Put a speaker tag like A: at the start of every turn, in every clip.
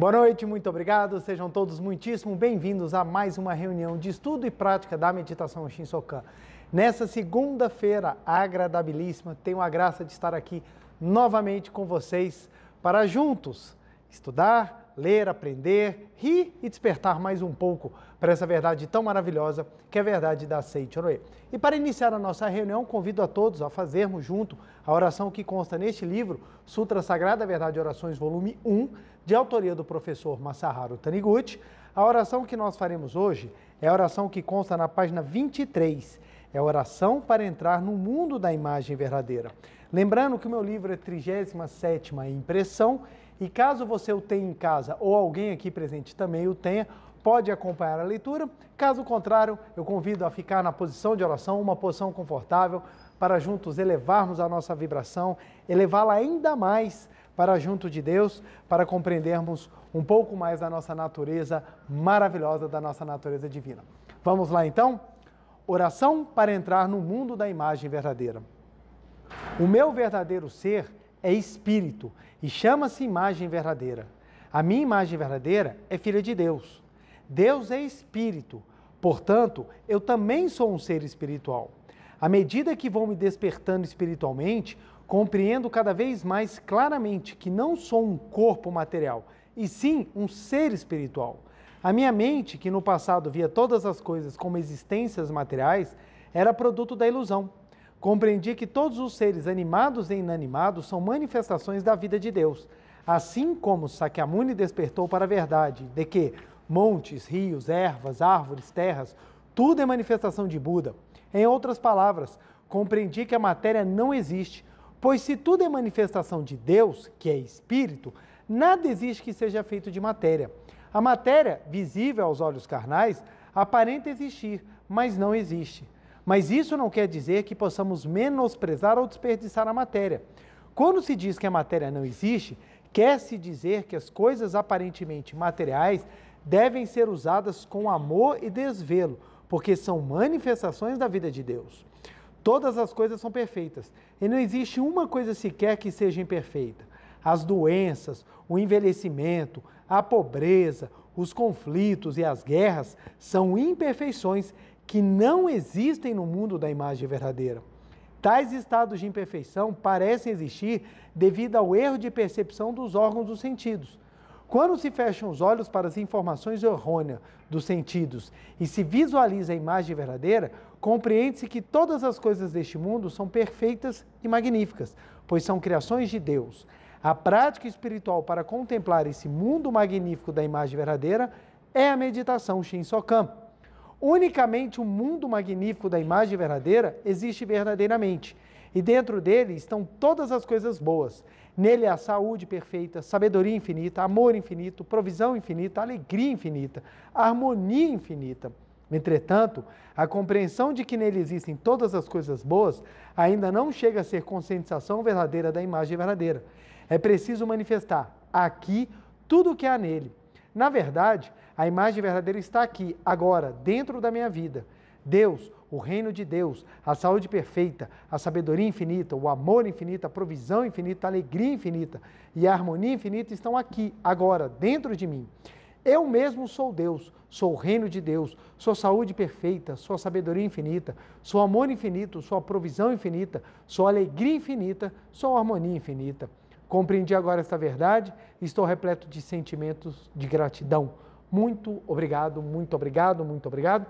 A: Boa noite, muito obrigado. Sejam todos muitíssimo bem-vindos a mais uma reunião de estudo e prática da meditação Shinsokan. Nessa segunda-feira agradabilíssima, tenho a graça de estar aqui novamente com vocês para juntos estudar, ler, aprender, rir e despertar mais um pouco para essa verdade tão maravilhosa que é a verdade da Seichoroe. E para iniciar a nossa reunião, convido a todos a fazermos junto a oração que consta neste livro, Sutra Sagrada Verdade Orações, volume 1, de autoria do professor Masaharu Taniguchi. A oração que nós faremos hoje é a oração que consta na página 23. É a oração para entrar no mundo da imagem verdadeira. Lembrando que o meu livro é 37ª impressão e caso você o tenha em casa ou alguém aqui presente também o tenha, pode acompanhar a leitura. Caso contrário, eu convido a ficar na posição de oração, uma posição confortável, para juntos elevarmos a nossa vibração, elevá-la ainda mais para junto de Deus, para compreendermos um pouco mais da nossa natureza maravilhosa, da nossa natureza divina. Vamos lá então? Oração para entrar no mundo da imagem verdadeira. O meu verdadeiro ser é espírito e chama-se imagem verdadeira. A minha imagem verdadeira é filha de Deus. Deus é espírito, portanto, eu também sou um ser espiritual. À medida que vou me despertando espiritualmente, compreendo cada vez mais claramente que não sou um corpo material, e sim um ser espiritual. A minha mente, que no passado via todas as coisas como existências materiais, era produto da ilusão. Compreendi que todos os seres animados e inanimados são manifestações da vida de Deus, assim como Sakyamuni despertou para a verdade de que montes, rios, ervas, árvores, terras, tudo é manifestação de Buda. Em outras palavras, compreendi que a matéria não existe, pois se tudo é manifestação de Deus, que é espírito, nada existe que seja feito de matéria. A matéria, visível aos olhos carnais, aparenta existir, mas não existe. Mas isso não quer dizer que possamos menosprezar ou desperdiçar a matéria. Quando se diz que a matéria não existe, quer-se dizer que as coisas aparentemente materiais devem ser usadas com amor e desvelo, porque são manifestações da vida de Deus. Todas as coisas são perfeitas e não existe uma coisa sequer que seja imperfeita. As doenças, o envelhecimento, a pobreza, os conflitos e as guerras são imperfeições que não existem no mundo da imagem verdadeira. Tais estados de imperfeição parecem existir devido ao erro de percepção dos órgãos dos sentidos. Quando se fecham os olhos para as informações errôneas dos sentidos e se visualiza a imagem verdadeira, compreende-se que todas as coisas deste mundo são perfeitas e magníficas, pois são criações de Deus. A prática espiritual para contemplar esse mundo magnífico da imagem verdadeira é a meditação Shin Sokan. Unicamente o mundo magnífico da imagem verdadeira existe verdadeiramente, e dentro dele estão todas as coisas boas. Nele há saúde perfeita, sabedoria infinita, amor infinito, provisão infinita, alegria infinita, harmonia infinita. Entretanto, a compreensão de que nele existem todas as coisas boas ainda não chega a ser conscientização verdadeira da imagem verdadeira. É preciso manifestar aqui tudo o que há nele. Na verdade, a imagem verdadeira está aqui, agora, dentro da minha vida. Deus, o reino de Deus, a saúde perfeita, a sabedoria infinita, o amor infinito, a provisão infinita, a alegria infinita e a harmonia infinita estão aqui, agora, dentro de mim. Eu mesmo sou Deus, sou o reino de Deus, sou saúde perfeita, sou sabedoria infinita, sou amor infinito, sou provisão infinita, sou alegria infinita, sou harmonia infinita. Compreendi agora esta verdade, estou repleto de sentimentos de gratidão muito obrigado, muito obrigado, muito obrigado.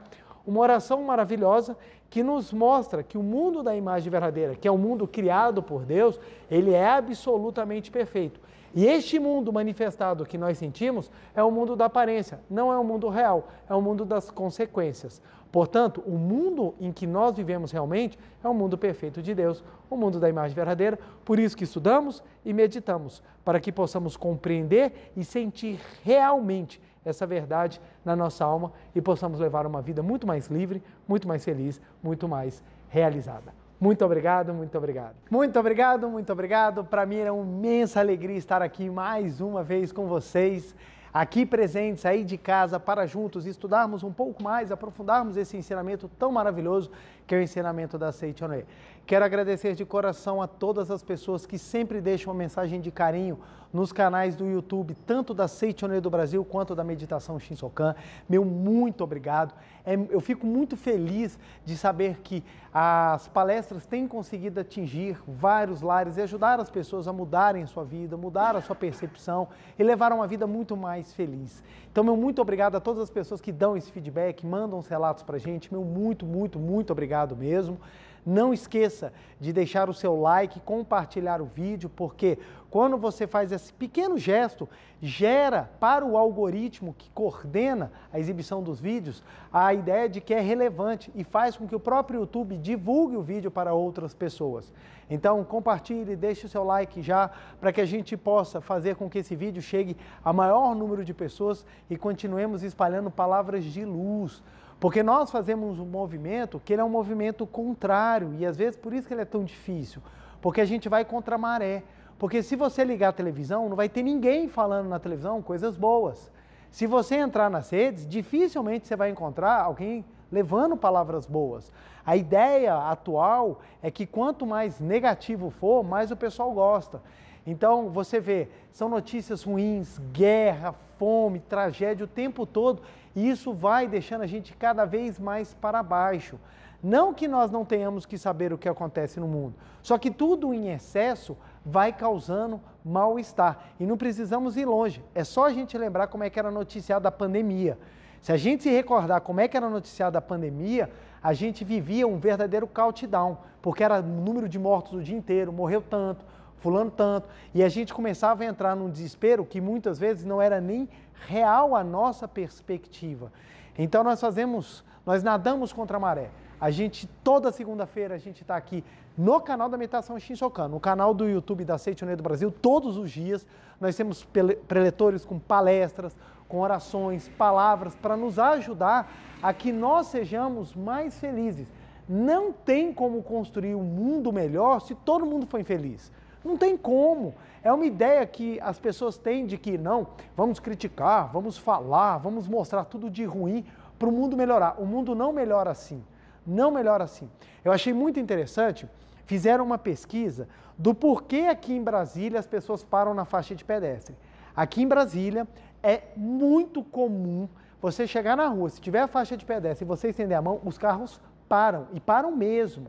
A: Uma oração maravilhosa que nos mostra que o mundo da imagem verdadeira, que é o um mundo criado por Deus, ele é absolutamente perfeito. E este mundo manifestado que nós sentimos é o mundo da aparência, não é o mundo real, é o mundo das consequências. Portanto, o mundo em que nós vivemos realmente é o mundo perfeito de Deus, o mundo da imagem verdadeira. Por isso que estudamos e meditamos, para que possamos compreender e sentir realmente essa verdade na nossa alma e possamos levar uma vida muito mais livre, muito mais feliz, muito mais realizada. Muito obrigado, muito obrigado. Muito obrigado, muito obrigado. Para mim é uma imensa alegria estar aqui mais uma vez com vocês, aqui presentes, aí de casa, para juntos estudarmos um pouco mais, aprofundarmos esse ensinamento tão maravilhoso que é o ensinamento da Seitonê. Quero agradecer de coração a todas as pessoas que sempre deixam uma mensagem de carinho nos canais do YouTube, tanto da Seitonê do Brasil quanto da Meditação Shinsokan. Meu muito obrigado. É, eu fico muito feliz de saber que as palestras têm conseguido atingir vários lares e ajudar as pessoas a mudarem sua vida, mudar a sua percepção e levar uma vida muito mais feliz. Então, meu muito obrigado a todas as pessoas que dão esse feedback, mandam os relatos para gente. Meu muito, muito, muito obrigado mesmo. Não esqueça de deixar o seu like, compartilhar o vídeo, porque quando você faz esse pequeno gesto, gera para o algoritmo que coordena a exibição dos vídeos a ideia de que é relevante e faz com que o próprio YouTube divulgue o vídeo para outras pessoas. Então, compartilhe, deixe o seu like já para que a gente possa fazer com que esse vídeo chegue a maior número de pessoas e continuemos espalhando palavras de luz. Porque nós fazemos um movimento que ele é um movimento contrário e às vezes por isso que ele é tão difícil, porque a gente vai contra a maré. Porque se você ligar a televisão, não vai ter ninguém falando na televisão coisas boas. Se você entrar nas redes, dificilmente você vai encontrar alguém levando palavras boas. A ideia atual é que quanto mais negativo for, mais o pessoal gosta. Então você vê, são notícias ruins, guerra, fome, tragédia o tempo todo e isso vai deixando a gente cada vez mais para baixo. Não que nós não tenhamos que saber o que acontece no mundo, só que tudo em excesso vai causando mal-estar. E não precisamos ir longe, é só a gente lembrar como é que era noticiada a pandemia. Se a gente se recordar como é que era noticiada a pandemia, a gente vivia um verdadeiro countdown, porque era o número de mortos o dia inteiro, morreu tanto, fulano tanto, e a gente começava a entrar num desespero que muitas vezes não era nem real a nossa perspectiva. Então nós fazemos, nós nadamos contra a maré. A gente, toda segunda-feira, a gente está aqui no canal da Meditação Shinshokan, no canal do YouTube da Seite Unido Brasil, todos os dias. Nós temos preletores com palestras, com orações, palavras, para nos ajudar a que nós sejamos mais felizes. Não tem como construir um mundo melhor se todo mundo for infeliz. Não tem como. É uma ideia que as pessoas têm de que não, vamos criticar, vamos falar, vamos mostrar tudo de ruim para o mundo melhorar. O mundo não melhora assim. Não melhora assim. Eu achei muito interessante, fizeram uma pesquisa do porquê aqui em Brasília as pessoas param na faixa de pedestre. Aqui em Brasília é muito comum você chegar na rua, se tiver a faixa de pedestre e você estender a mão, os carros param e param mesmo.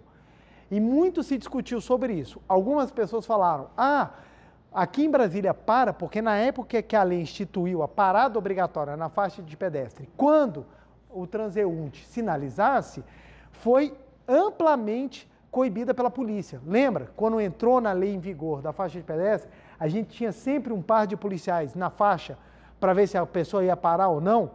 A: E muito se discutiu sobre isso. Algumas pessoas falaram: ah, aqui em Brasília para, porque na época que a lei instituiu a parada obrigatória na faixa de pedestre, quando o transeunte sinalizasse, foi amplamente coibida pela polícia. Lembra? Quando entrou na lei em vigor da faixa de pedestre, a gente tinha sempre um par de policiais na faixa para ver se a pessoa ia parar ou não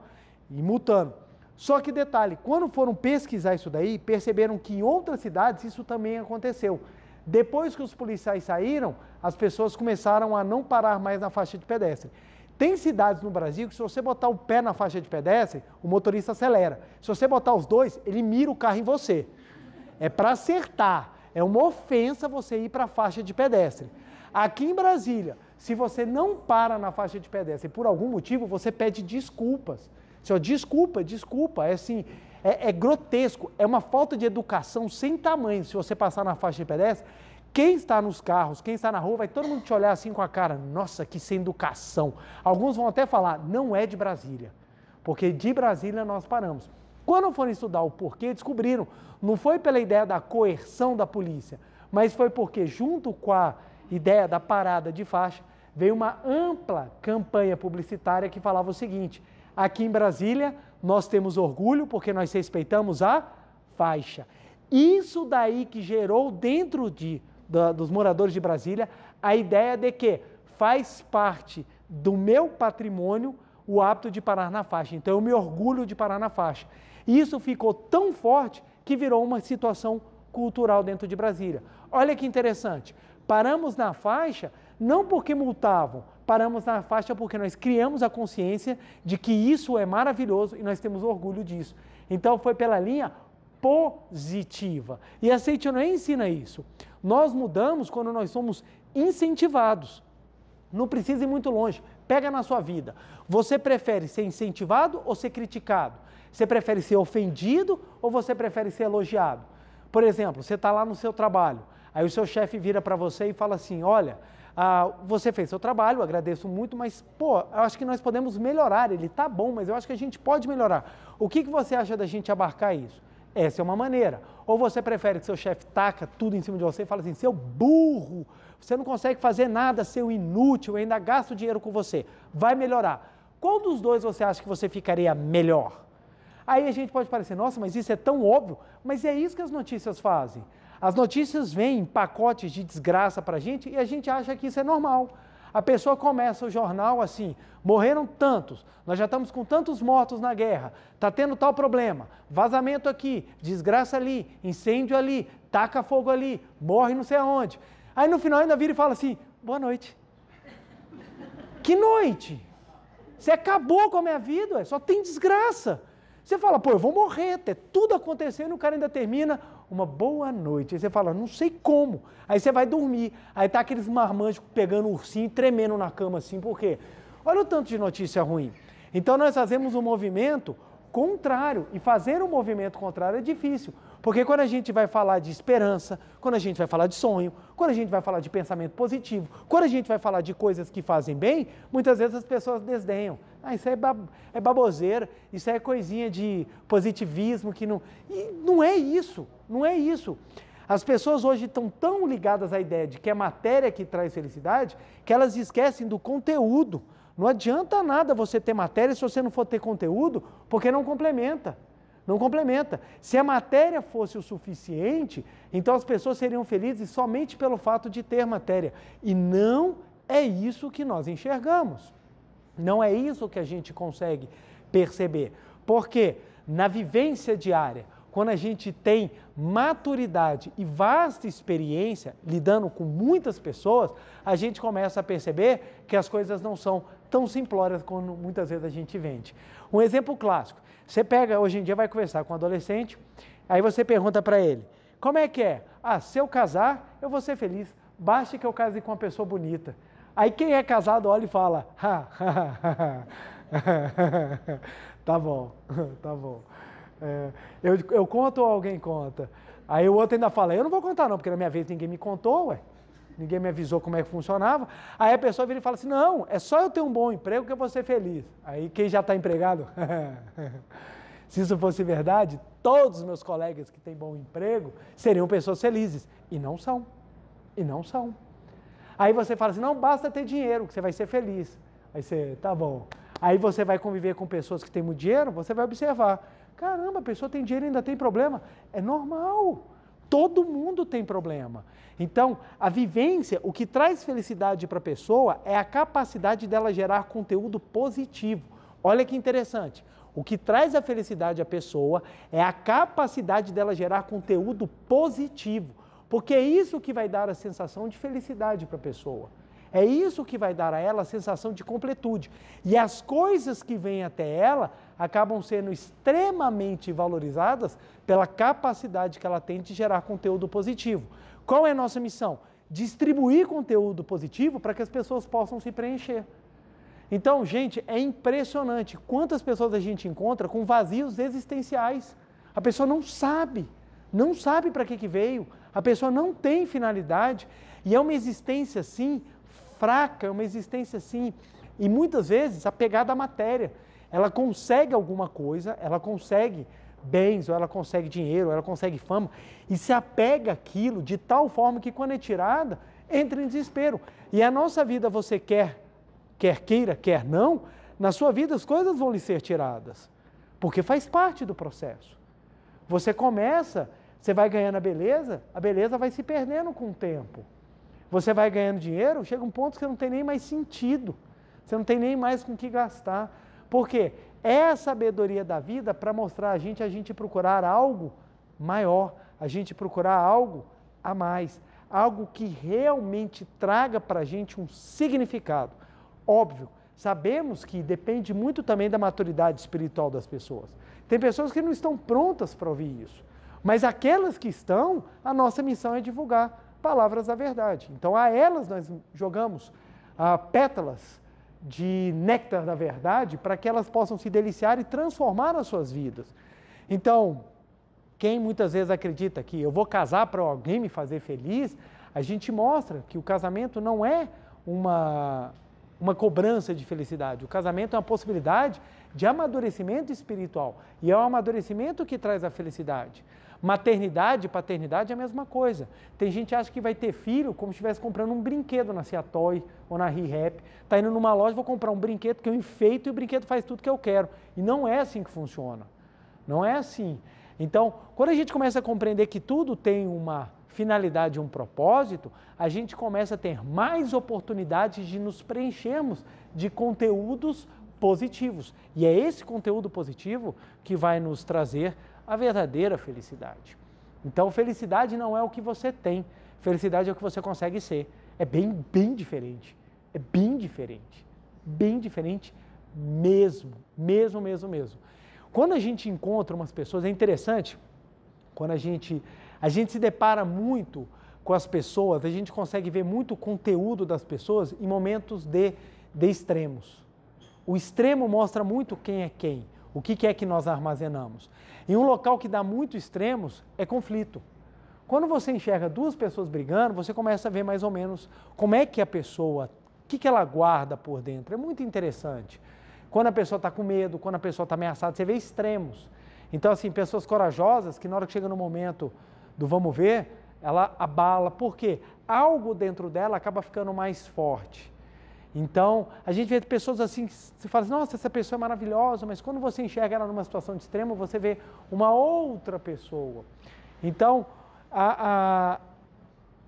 A: e multando. Só que detalhe, quando foram pesquisar isso daí, perceberam que em outras cidades isso também aconteceu. Depois que os policiais saíram, as pessoas começaram a não parar mais na faixa de pedestre. Tem cidades no Brasil que se você botar o pé na faixa de pedestre, o motorista acelera. Se você botar os dois, ele mira o carro em você. É para acertar. É uma ofensa você ir para a faixa de pedestre. Aqui em Brasília, se você não para na faixa de pedestre por algum motivo, você pede desculpas. Assim, desculpa, desculpa. É assim, é, é, grotesco. É uma falta de educação sem tamanho. Se você passar na faixa de pedestre, quem está nos carros, quem está na rua, vai todo mundo te olhar assim com a cara, nossa, que sem educação. Alguns vão até falar, não é de Brasília. Porque de Brasília nós paramos. Quando foram estudar o porquê, descobriram. Não foi pela ideia da coerção da polícia, mas foi porque, junto com a ideia da parada de faixa, veio uma ampla campanha publicitária que falava o seguinte: Aqui em Brasília, nós temos orgulho porque nós respeitamos a faixa. Isso daí que gerou dentro de, da, dos moradores de Brasília a ideia de que faz parte do meu patrimônio o hábito de parar na faixa. Então eu me orgulho de parar na faixa. E isso ficou tão forte que virou uma situação cultural dentro de Brasília. Olha que interessante. Paramos na faixa não porque multavam, paramos na faixa porque nós criamos a consciência de que isso é maravilhoso e nós temos orgulho disso. Então foi pela linha positiva. E a Seitianoé ensina isso. Nós mudamos quando nós somos incentivados. Não precisa ir muito longe. Pega na sua vida. Você prefere ser incentivado ou ser criticado? Você prefere ser ofendido ou você prefere ser elogiado? Por exemplo, você está lá no seu trabalho. Aí o seu chefe vira para você e fala assim: Olha, ah, você fez seu trabalho, agradeço muito, mas, pô, eu acho que nós podemos melhorar. Ele tá bom, mas eu acho que a gente pode melhorar. O que, que você acha da gente abarcar isso? Essa é uma maneira. Ou você prefere que seu chefe taca tudo em cima de você e fala assim, seu burro, você não consegue fazer nada, seu inútil, eu ainda gasto dinheiro com você. Vai melhorar. Qual dos dois você acha que você ficaria melhor? Aí a gente pode parecer, nossa, mas isso é tão óbvio. Mas é isso que as notícias fazem. As notícias vêm em pacotes de desgraça para a gente e a gente acha que isso é normal. A pessoa começa o jornal assim: morreram tantos, nós já estamos com tantos mortos na guerra, está tendo tal problema, vazamento aqui, desgraça ali, incêndio ali, taca fogo ali, morre não sei aonde. Aí no final ainda vira e fala assim: boa noite. que noite! Você acabou com a minha vida, ué, só tem desgraça. Você fala, pô, eu vou morrer, até tudo acontecendo, o cara ainda termina, uma boa noite. Aí você fala, não sei como. Aí você vai dormir. Aí tá aqueles marmanjos pegando o ursinho, tremendo na cama assim, por quê? Olha o tanto de notícia ruim. Então nós fazemos um movimento contrário. E fazer um movimento contrário é difícil. Porque quando a gente vai falar de esperança, quando a gente vai falar de sonho, quando a gente vai falar de pensamento positivo, quando a gente vai falar de coisas que fazem bem, muitas vezes as pessoas desdenham. Ah, isso é, bab é baboseira, isso é coisinha de positivismo que não. E não é isso, não é isso. As pessoas hoje estão tão ligadas à ideia de que é matéria que traz felicidade que elas esquecem do conteúdo. Não adianta nada você ter matéria se você não for ter conteúdo, porque não complementa. Não complementa. Se a matéria fosse o suficiente, então as pessoas seriam felizes somente pelo fato de ter matéria. E não é isso que nós enxergamos. Não é isso que a gente consegue perceber. Porque na vivência diária, quando a gente tem maturidade e vasta experiência lidando com muitas pessoas, a gente começa a perceber que as coisas não são tão simplórias como muitas vezes a gente vende. Um exemplo clássico: você pega hoje em dia, vai conversar com um adolescente, aí você pergunta para ele: como é que é? Ah, se eu casar, eu vou ser feliz. Basta que eu case com uma pessoa bonita. Aí quem é casado olha e fala: ha, ha, ha, tá bom, tá bom. É, eu, eu conto ou alguém conta? Aí o outro ainda fala: eu não vou contar, não, porque na minha vez ninguém me contou, ué. Ninguém me avisou como é que funcionava. Aí a pessoa vira e fala assim: não, é só eu ter um bom emprego que eu vou ser feliz. Aí quem já está empregado. Se isso fosse verdade, todos os meus colegas que têm bom emprego seriam pessoas felizes. E não são. E não são. Aí você fala assim: não basta ter dinheiro, que você vai ser feliz. Aí você, tá bom. Aí você vai conviver com pessoas que têm muito dinheiro, você vai observar. Caramba, a pessoa tem dinheiro e ainda tem problema. É normal. Todo mundo tem problema. Então, a vivência, o que traz felicidade para a pessoa é a capacidade dela gerar conteúdo positivo. Olha que interessante. O que traz a felicidade à pessoa é a capacidade dela gerar conteúdo positivo. Porque é isso que vai dar a sensação de felicidade para a pessoa. É isso que vai dar a ela a sensação de completude. E as coisas que vêm até ela acabam sendo extremamente valorizadas pela capacidade que ela tem de gerar conteúdo positivo. Qual é a nossa missão? Distribuir conteúdo positivo para que as pessoas possam se preencher. Então, gente, é impressionante quantas pessoas a gente encontra com vazios existenciais. A pessoa não sabe, não sabe para que, que veio, a pessoa não tem finalidade e é uma existência assim fraca, é uma existência assim e muitas vezes apegada à matéria. Ela consegue alguma coisa, ela consegue bens, ou ela consegue dinheiro, ou ela consegue fama e se apega àquilo de tal forma que quando é tirada, entra em desespero. E a nossa vida você quer quer queira, quer não, na sua vida as coisas vão lhe ser tiradas, porque faz parte do processo. Você começa você vai ganhando a beleza, a beleza vai se perdendo com o tempo. Você vai ganhando dinheiro, chega um ponto que você não tem nem mais sentido. Você não tem nem mais com que gastar. Porque é a sabedoria da vida para mostrar a gente a gente procurar algo maior, a gente procurar algo a mais, algo que realmente traga para a gente um significado. Óbvio, sabemos que depende muito também da maturidade espiritual das pessoas. Tem pessoas que não estão prontas para ouvir isso. Mas aquelas que estão, a nossa missão é divulgar palavras da verdade. Então a elas nós jogamos ah, pétalas de néctar da verdade para que elas possam se deliciar e transformar as suas vidas. Então, quem muitas vezes acredita que eu vou casar para alguém me fazer feliz, a gente mostra que o casamento não é uma, uma cobrança de felicidade. O casamento é uma possibilidade de amadurecimento espiritual e é o amadurecimento que traz a felicidade. Maternidade e paternidade é a mesma coisa. Tem gente que acha que vai ter filho como se estivesse comprando um brinquedo na Seatoy ou na ReHap. Está indo numa loja, vou comprar um brinquedo que eu enfeito e o brinquedo faz tudo que eu quero. E não é assim que funciona. Não é assim. Então, quando a gente começa a compreender que tudo tem uma finalidade e um propósito, a gente começa a ter mais oportunidades de nos preenchermos de conteúdos positivos. E é esse conteúdo positivo que vai nos trazer a verdadeira felicidade. Então, felicidade não é o que você tem, felicidade é o que você consegue ser. É bem, bem diferente. É bem diferente. Bem diferente mesmo. Mesmo, mesmo, mesmo. Quando a gente encontra umas pessoas, é interessante, quando a gente, a gente se depara muito com as pessoas, a gente consegue ver muito o conteúdo das pessoas em momentos de, de extremos. O extremo mostra muito quem é quem. O que, é que nós armazenamos? Em um local que dá muito extremos, é conflito. Quando você enxerga duas pessoas brigando, você começa a ver mais ou menos como é que a pessoa, o que, que ela guarda por dentro. É muito interessante. Quando a pessoa está com medo, quando a pessoa está ameaçada, você vê extremos. Então, assim, pessoas corajosas que na hora que chega no momento do vamos ver, ela abala. Por quê? Algo dentro dela acaba ficando mais forte. Então, a gente vê pessoas assim, se fala assim, nossa, essa pessoa é maravilhosa, mas quando você enxerga ela numa situação de extremo, você vê uma outra pessoa. Então, a, a,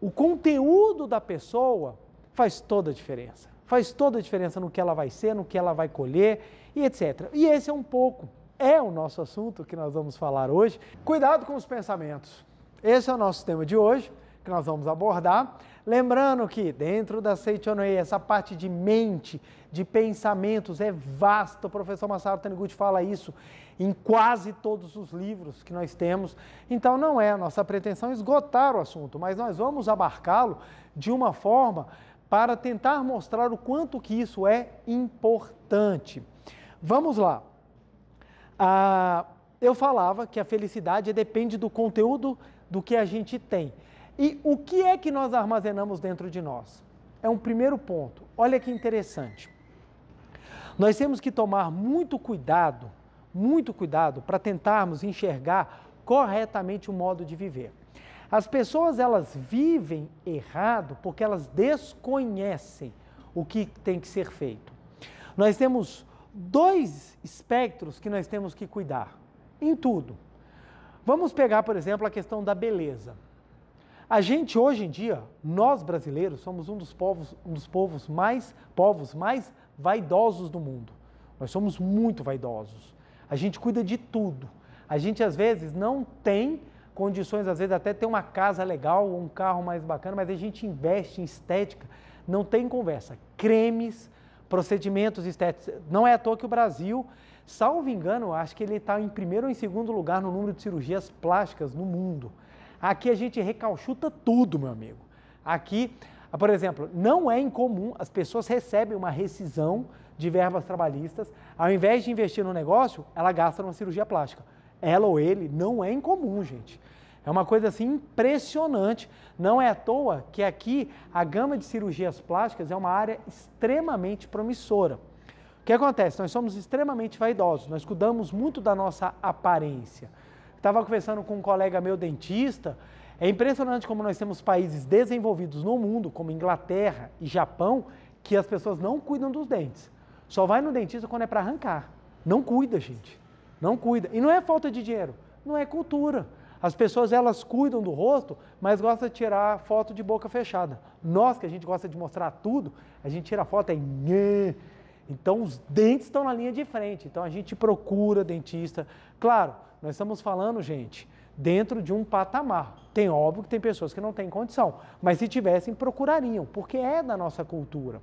A: o conteúdo da pessoa faz toda a diferença. Faz toda a diferença no que ela vai ser, no que ela vai colher e etc. E esse é um pouco, é o nosso assunto que nós vamos falar hoje. Cuidado com os pensamentos. Esse é o nosso tema de hoje, que nós vamos abordar. Lembrando que dentro da Seitonei, essa parte de mente, de pensamentos é vasta. O professor Masaru Taniguchi fala isso em quase todos os livros que nós temos. Então não é a nossa pretensão esgotar o assunto, mas nós vamos abarcá-lo de uma forma para tentar mostrar o quanto que isso é importante. Vamos lá. Ah, eu falava que a felicidade depende do conteúdo do que a gente tem. E o que é que nós armazenamos dentro de nós? É um primeiro ponto. Olha que interessante. Nós temos que tomar muito cuidado, muito cuidado para tentarmos enxergar corretamente o modo de viver. As pessoas elas vivem errado porque elas desconhecem o que tem que ser feito. Nós temos dois espectros que nós temos que cuidar em tudo. Vamos pegar, por exemplo, a questão da beleza. A gente hoje em dia, nós brasileiros, somos um dos povos, um dos povos mais povos mais vaidosos do mundo. Nós somos muito vaidosos. A gente cuida de tudo. A gente às vezes não tem condições, às vezes até ter uma casa legal ou um carro mais bacana, mas a gente investe em estética. Não tem conversa. Cremes, procedimentos estéticos. Não é à toa que o Brasil, salvo engano, acho que ele está em primeiro ou em segundo lugar no número de cirurgias plásticas no mundo. Aqui a gente recalchuta tudo, meu amigo. Aqui, ah, por exemplo, não é incomum, as pessoas recebem uma rescisão de verbas trabalhistas, ao invés de investir no negócio, ela gasta numa cirurgia plástica. Ela ou ele não é incomum, gente. É uma coisa assim impressionante. Não é à toa que aqui a gama de cirurgias plásticas é uma área extremamente promissora. O que acontece? Nós somos extremamente vaidosos, nós cuidamos muito da nossa aparência. Estava conversando com um colega meu dentista. É impressionante como nós temos países desenvolvidos no mundo, como Inglaterra e Japão, que as pessoas não cuidam dos dentes. Só vai no dentista quando é para arrancar. Não cuida, gente. Não cuida. E não é falta de dinheiro, não é cultura. As pessoas elas cuidam do rosto, mas gostam de tirar foto de boca fechada. Nós que a gente gosta de mostrar tudo, a gente tira foto em é então os dentes estão na linha de frente. Então a gente procura dentista. Claro, nós estamos falando, gente, dentro de um patamar. Tem óbvio que tem pessoas que não têm condição, mas se tivessem, procurariam, porque é da nossa cultura.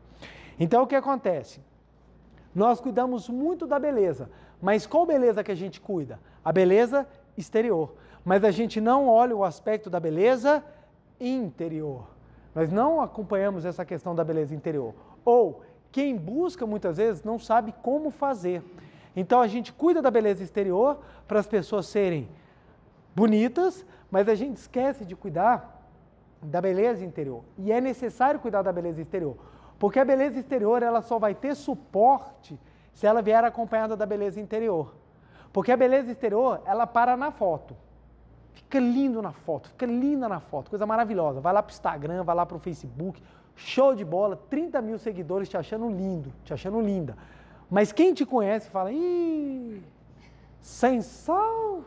A: Então o que acontece? Nós cuidamos muito da beleza, mas qual beleza que a gente cuida? A beleza exterior. Mas a gente não olha o aspecto da beleza interior. Nós não acompanhamos essa questão da beleza interior. Ou quem busca muitas vezes não sabe como fazer. Então a gente cuida da beleza exterior para as pessoas serem bonitas, mas a gente esquece de cuidar da beleza interior. E é necessário cuidar da beleza exterior, porque a beleza exterior ela só vai ter suporte se ela vier acompanhada da beleza interior. Porque a beleza exterior, ela para na foto. Fica lindo na foto, fica linda na foto, coisa maravilhosa. Vai lá para o Instagram, vai lá para o Facebook, show de bola, 30 mil seguidores te achando lindo, te achando linda. Mas quem te conhece fala, ih, sem sal,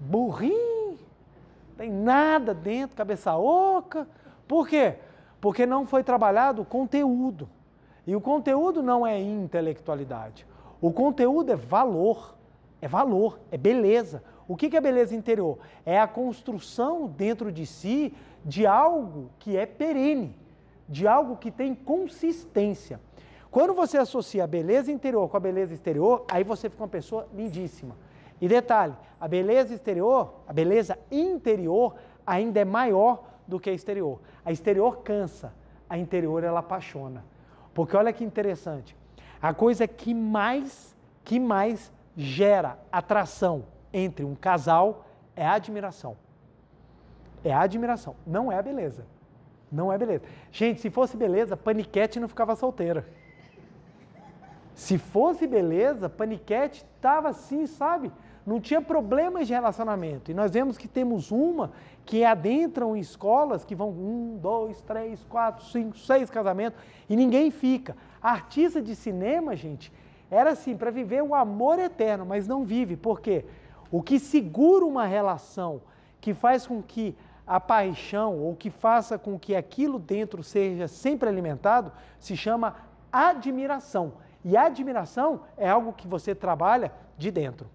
A: burrinho, tem nada dentro, cabeça oca. Por quê? Porque não foi trabalhado o conteúdo. E o conteúdo não é intelectualidade. O conteúdo é valor, é valor, é beleza. O que é beleza interior? É a construção dentro de si de algo que é perene, de algo que tem consistência. Quando você associa a beleza interior com a beleza exterior, aí você fica uma pessoa lindíssima. E detalhe, a beleza exterior, a beleza interior ainda é maior do que a exterior. A exterior cansa, a interior ela apaixona. Porque olha que interessante, a coisa que mais, que mais gera atração entre um casal é a admiração. É a admiração, não é a beleza. Não é beleza. Gente, se fosse beleza, paniquete não ficava solteira. Se fosse beleza, Paniquete estava assim, sabe? Não tinha problemas de relacionamento. E nós vemos que temos uma que adentram em escolas que vão um, dois, três, quatro, cinco, seis casamentos e ninguém fica. A artista de cinema, gente, era assim, para viver o amor eterno, mas não vive. Por quê? O que segura uma relação, que faz com que a paixão ou que faça com que aquilo dentro seja sempre alimentado, se chama admiração. E a admiração é algo que você trabalha de dentro,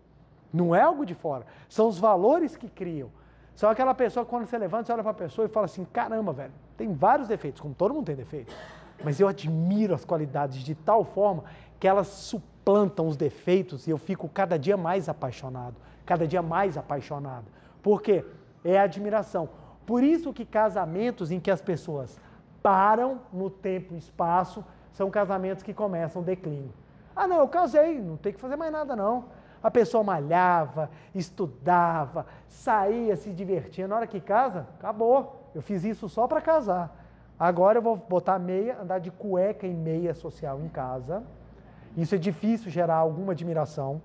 A: não é algo de fora. São os valores que criam. São aquela pessoa que quando você levanta, você olha para a pessoa e fala assim: caramba, velho, tem vários defeitos, como todo mundo tem defeitos, mas eu admiro as qualidades de tal forma que elas suplantam os defeitos e eu fico cada dia mais apaixonado, cada dia mais apaixonado. Por quê? É a admiração. Por isso que casamentos em que as pessoas param no tempo e espaço são casamentos que começam declínio. Ah, não, eu casei, não tem que fazer mais nada, não. A pessoa malhava, estudava, saía, se divertia. Na hora que casa, acabou. Eu fiz isso só para casar. Agora eu vou botar meia, andar de cueca e meia social em casa. Isso é difícil gerar alguma admiração.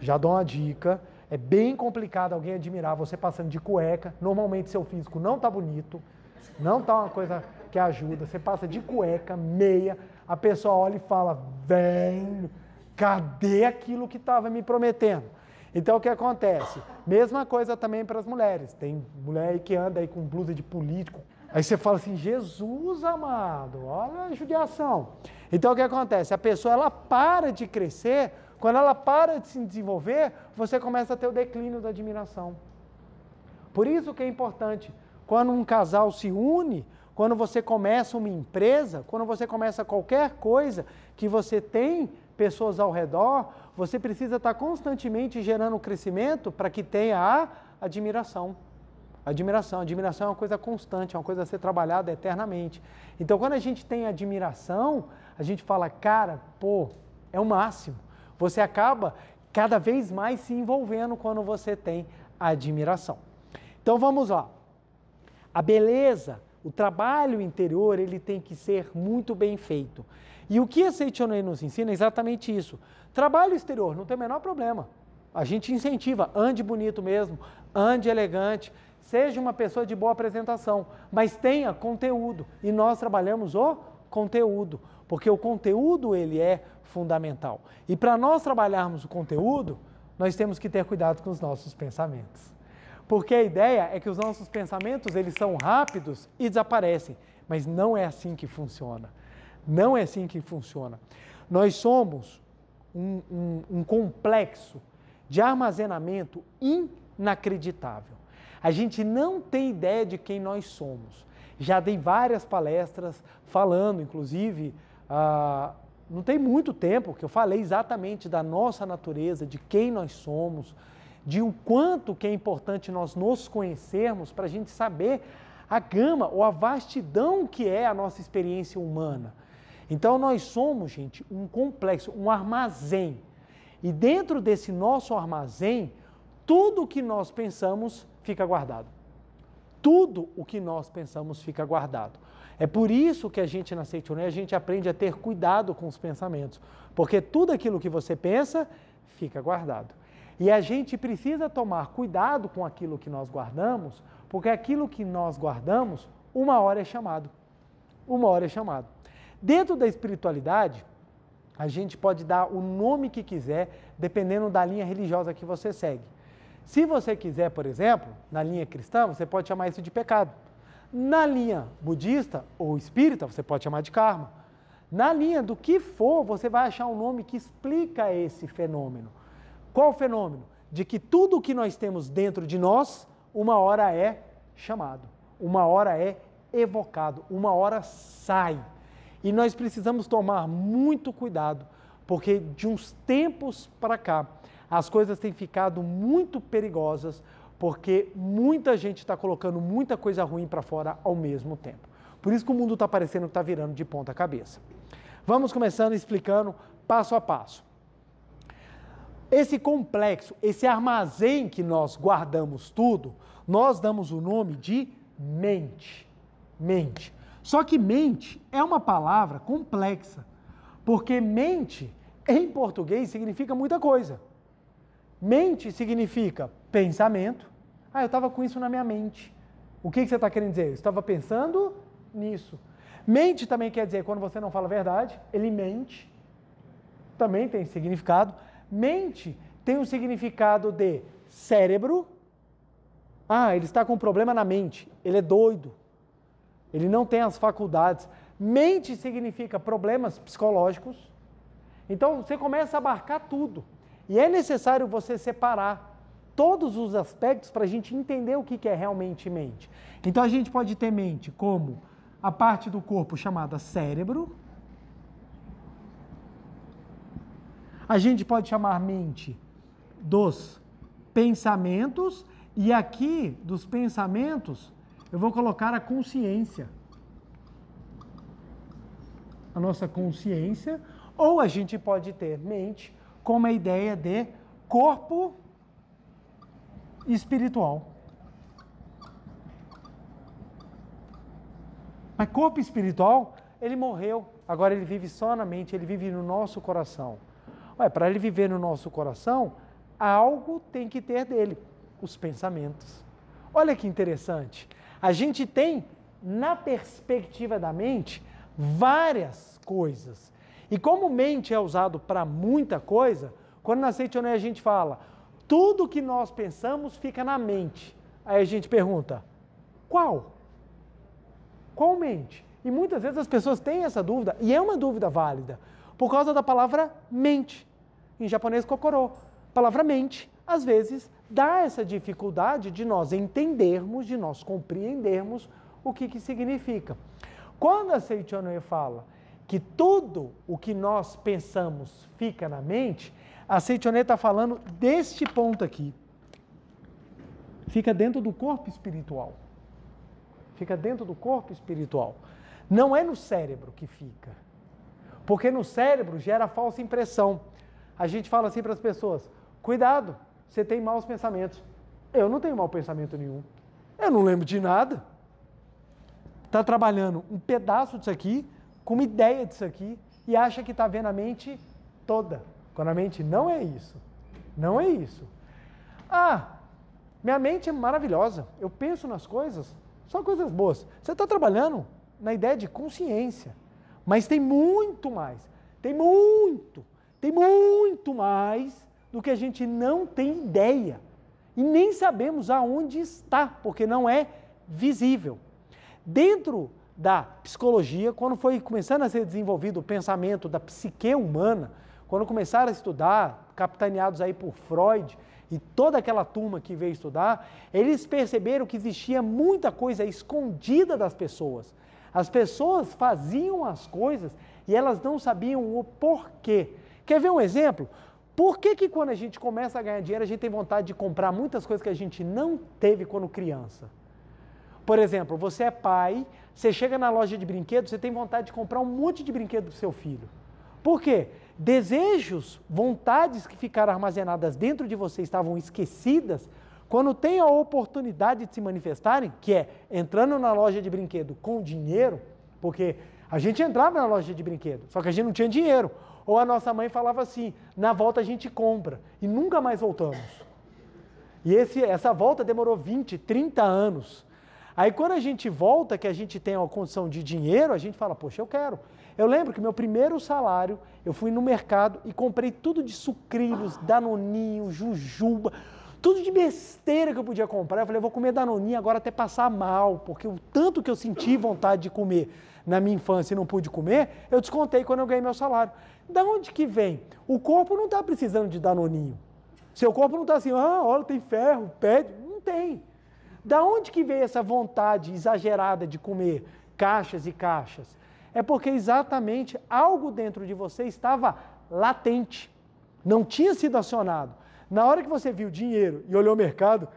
A: Já dou uma dica. É bem complicado alguém admirar você passando de cueca. Normalmente seu físico não tá bonito, não tá uma coisa que ajuda. Você passa de cueca, meia, a pessoa olha e fala: vem, cadê aquilo que estava me prometendo? Então o que acontece? Mesma coisa também para as mulheres. Tem mulher aí que anda aí com blusa de político. Aí você fala assim, Jesus amado, olha a judiação. Então o que acontece? A pessoa ela para de crescer, quando ela para de se desenvolver, você começa a ter o declínio da admiração. Por isso que é importante, quando um casal se une, quando você começa uma empresa, quando você começa qualquer coisa que você tem pessoas ao redor, você precisa estar constantemente gerando crescimento para que tenha a admiração. Admiração. Admiração é uma coisa constante, é uma coisa a ser trabalhada eternamente. Então, quando a gente tem admiração, a gente fala, cara, pô, é o máximo. Você acaba cada vez mais se envolvendo quando você tem admiração. Então, vamos lá. A beleza o trabalho interior ele tem que ser muito bem feito. E o que a Seitonei nos ensina é exatamente isso. Trabalho exterior não tem o menor problema. A gente incentiva, ande bonito mesmo, ande elegante, seja uma pessoa de boa apresentação, mas tenha conteúdo. E nós trabalhamos o conteúdo, porque o conteúdo ele é fundamental. E para nós trabalharmos o conteúdo, nós temos que ter cuidado com os nossos pensamentos. Porque a ideia é que os nossos pensamentos, eles são rápidos e desaparecem, mas não é assim que funciona. Não é assim que funciona. Nós somos um, um, um complexo de armazenamento inacreditável. A gente não tem ideia de quem nós somos. Já dei várias palestras falando, inclusive, ah, não tem muito tempo que eu falei exatamente da nossa natureza, de quem nós somos, de o quanto que é importante nós nos conhecermos para a gente saber a gama ou a vastidão que é a nossa experiência humana. Então nós somos, gente, um complexo, um armazém. E dentro desse nosso armazém, tudo o que nós pensamos fica guardado. Tudo o que nós pensamos fica guardado. É por isso que a gente na Seitoné, a gente aprende a ter cuidado com os pensamentos, porque tudo aquilo que você pensa fica guardado. E a gente precisa tomar cuidado com aquilo que nós guardamos, porque aquilo que nós guardamos, uma hora é chamado. Uma hora é chamado. Dentro da espiritualidade, a gente pode dar o nome que quiser, dependendo da linha religiosa que você segue. Se você quiser, por exemplo, na linha cristã, você pode chamar isso de pecado. Na linha budista ou espírita, você pode chamar de karma. Na linha do que for, você vai achar um nome que explica esse fenômeno. Qual o fenômeno? De que tudo o que nós temos dentro de nós, uma hora é chamado, uma hora é evocado, uma hora sai. E nós precisamos tomar muito cuidado, porque de uns tempos para cá as coisas têm ficado muito perigosas, porque muita gente está colocando muita coisa ruim para fora ao mesmo tempo. Por isso que o mundo está parecendo que está virando de ponta cabeça. Vamos começando explicando passo a passo. Esse complexo, esse armazém que nós guardamos tudo, nós damos o nome de mente. Mente. Só que mente é uma palavra complexa, porque mente em português significa muita coisa. Mente significa pensamento. Ah, eu estava com isso na minha mente. O que, que você está querendo dizer? Eu estava pensando nisso. Mente também quer dizer quando você não fala a verdade, ele mente. Também tem significado. Mente tem o um significado de cérebro. Ah, ele está com um problema na mente, ele é doido, ele não tem as faculdades. Mente significa problemas psicológicos. Então você começa a abarcar tudo. E é necessário você separar todos os aspectos para a gente entender o que é realmente mente. Então a gente pode ter mente como a parte do corpo chamada cérebro, a gente pode chamar mente dos pensamentos, e aqui dos pensamentos eu vou colocar a consciência. A nossa consciência, ou a gente pode ter mente como a ideia de corpo espiritual. Mas corpo espiritual, ele morreu, agora ele vive só na mente, ele vive no nosso coração para ele viver no nosso coração, algo tem que ter dele, os pensamentos. Olha que interessante. A gente tem, na perspectiva da mente, várias coisas. E como mente é usado para muita coisa, quando na Seitonei a gente fala, tudo que nós pensamos fica na mente. Aí a gente pergunta, qual? Qual mente? E muitas vezes as pessoas têm essa dúvida, e é uma dúvida válida, por causa da palavra mente em japonês kokoro. Palavra mente, às vezes, dá essa dificuldade de nós entendermos, de nós compreendermos o que, que significa. Quando a Seichonoe fala que tudo o que nós pensamos fica na mente, a Seichonoe está falando deste ponto aqui. Fica dentro do corpo espiritual. Fica dentro do corpo espiritual. Não é no cérebro que fica. Porque no cérebro gera falsa impressão a gente fala assim para as pessoas: cuidado, você tem maus pensamentos. Eu não tenho mau pensamento nenhum. Eu não lembro de nada. Está trabalhando um pedaço disso aqui, com uma ideia disso aqui, e acha que está vendo a mente toda. Quando a mente não é isso. Não é isso. Ah, minha mente é maravilhosa. Eu penso nas coisas, só coisas boas. Você está trabalhando na ideia de consciência. Mas tem muito mais. Tem muito. Tem muito mais do que a gente não tem ideia e nem sabemos aonde está, porque não é visível. Dentro da psicologia, quando foi começando a ser desenvolvido o pensamento da psique humana, quando começaram a estudar, capitaneados aí por Freud e toda aquela turma que veio estudar, eles perceberam que existia muita coisa escondida das pessoas. As pessoas faziam as coisas e elas não sabiam o porquê. Quer ver um exemplo? Por que, que quando a gente começa a ganhar dinheiro, a gente tem vontade de comprar muitas coisas que a gente não teve quando criança? Por exemplo, você é pai, você chega na loja de brinquedos, você tem vontade de comprar um monte de brinquedo para seu filho. Por quê? Desejos, vontades que ficaram armazenadas dentro de você estavam esquecidas, quando tem a oportunidade de se manifestarem, que é entrando na loja de brinquedo com dinheiro, porque a gente entrava na loja de brinquedo, só que a gente não tinha dinheiro. Ou a nossa mãe falava assim: na volta a gente compra. E nunca mais voltamos. E esse, essa volta demorou 20, 30 anos. Aí quando a gente volta, que a gente tem uma condição de dinheiro, a gente fala, poxa, eu quero. Eu lembro que meu primeiro salário, eu fui no mercado e comprei tudo de sucrilhos, danoninho, jujuba, tudo de besteira que eu podia comprar. Eu falei, eu vou comer danoninho agora até passar mal, porque o tanto que eu senti vontade de comer na minha infância e não pude comer, eu descontei quando eu ganhei meu salário. Da onde que vem? O corpo não está precisando de danoninho. Seu corpo não está assim, ah, olha, tem ferro, pede. Não tem. Da onde que vem essa vontade exagerada de comer caixas e caixas? É porque exatamente algo dentro de você estava latente, não tinha sido acionado. Na hora que você viu dinheiro e olhou o mercado,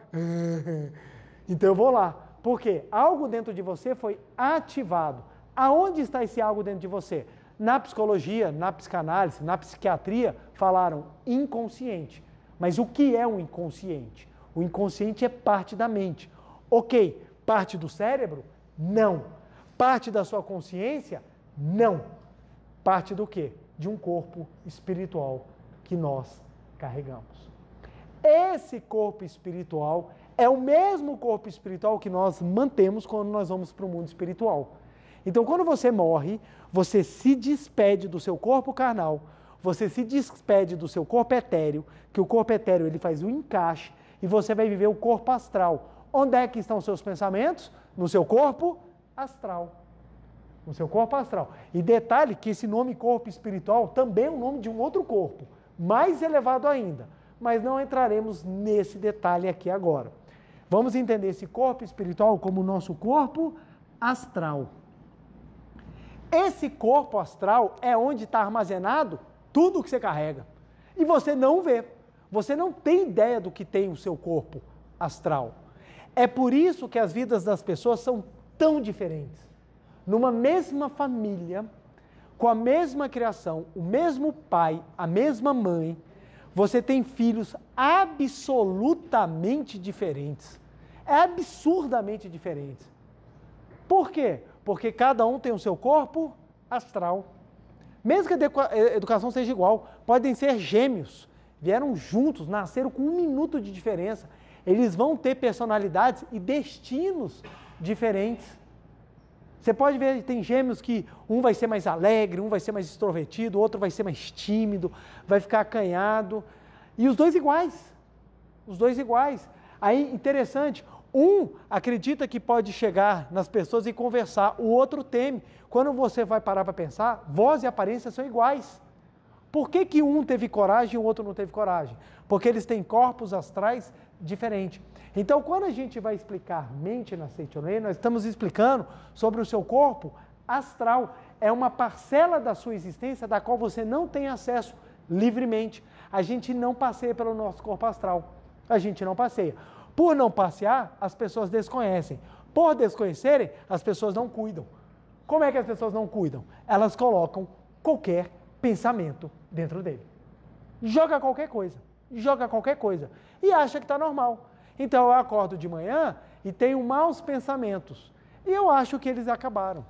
A: então eu vou lá. Porque algo dentro de você foi ativado. Aonde está esse algo dentro de você? Na psicologia, na psicanálise, na psiquiatria, falaram inconsciente. Mas o que é o um inconsciente? O inconsciente é parte da mente. Ok, parte do cérebro? Não. Parte da sua consciência? Não. Parte do quê? De um corpo espiritual que nós carregamos. Esse corpo espiritual é o mesmo corpo espiritual que nós mantemos quando nós vamos para o mundo espiritual. Então, quando você morre, você se despede do seu corpo carnal, você se despede do seu corpo etéreo, que o corpo etéreo ele faz o um encaixe e você vai viver o corpo astral. Onde é que estão seus pensamentos? No seu corpo astral. No seu corpo astral. E detalhe que esse nome corpo espiritual também é o nome de um outro corpo, mais elevado ainda. Mas não entraremos nesse detalhe aqui agora. Vamos entender esse corpo espiritual como o nosso corpo astral. Esse corpo astral é onde está armazenado tudo o que você carrega. E você não vê. Você não tem ideia do que tem o seu corpo astral. É por isso que as vidas das pessoas são tão diferentes. Numa mesma família, com a mesma criação, o mesmo pai, a mesma mãe, você tem filhos absolutamente diferentes. É absurdamente diferentes. Por quê? Porque cada um tem o seu corpo astral. Mesmo que a educação seja igual, podem ser gêmeos, vieram juntos, nasceram com um minuto de diferença. Eles vão ter personalidades e destinos diferentes. Você pode ver, tem gêmeos que um vai ser mais alegre, um vai ser mais extrovertido, outro vai ser mais tímido, vai ficar acanhado. E os dois iguais. Os dois iguais. Aí, interessante, um acredita que pode chegar nas pessoas e conversar, o outro teme. Quando você vai parar para pensar, voz e aparência são iguais. Por que, que um teve coragem e o outro não teve coragem? Porque eles têm corpos astrais diferentes. Então, quando a gente vai explicar mente na Seitiolê, nós estamos explicando sobre o seu corpo astral. É uma parcela da sua existência da qual você não tem acesso livremente. A gente não passeia pelo nosso corpo astral. A gente não passeia. Por não passear, as pessoas desconhecem. Por desconhecerem, as pessoas não cuidam. Como é que as pessoas não cuidam? Elas colocam qualquer pensamento dentro dele. Joga qualquer coisa, joga qualquer coisa e acha que está normal. Então eu acordo de manhã e tenho maus pensamentos e eu acho que eles acabaram.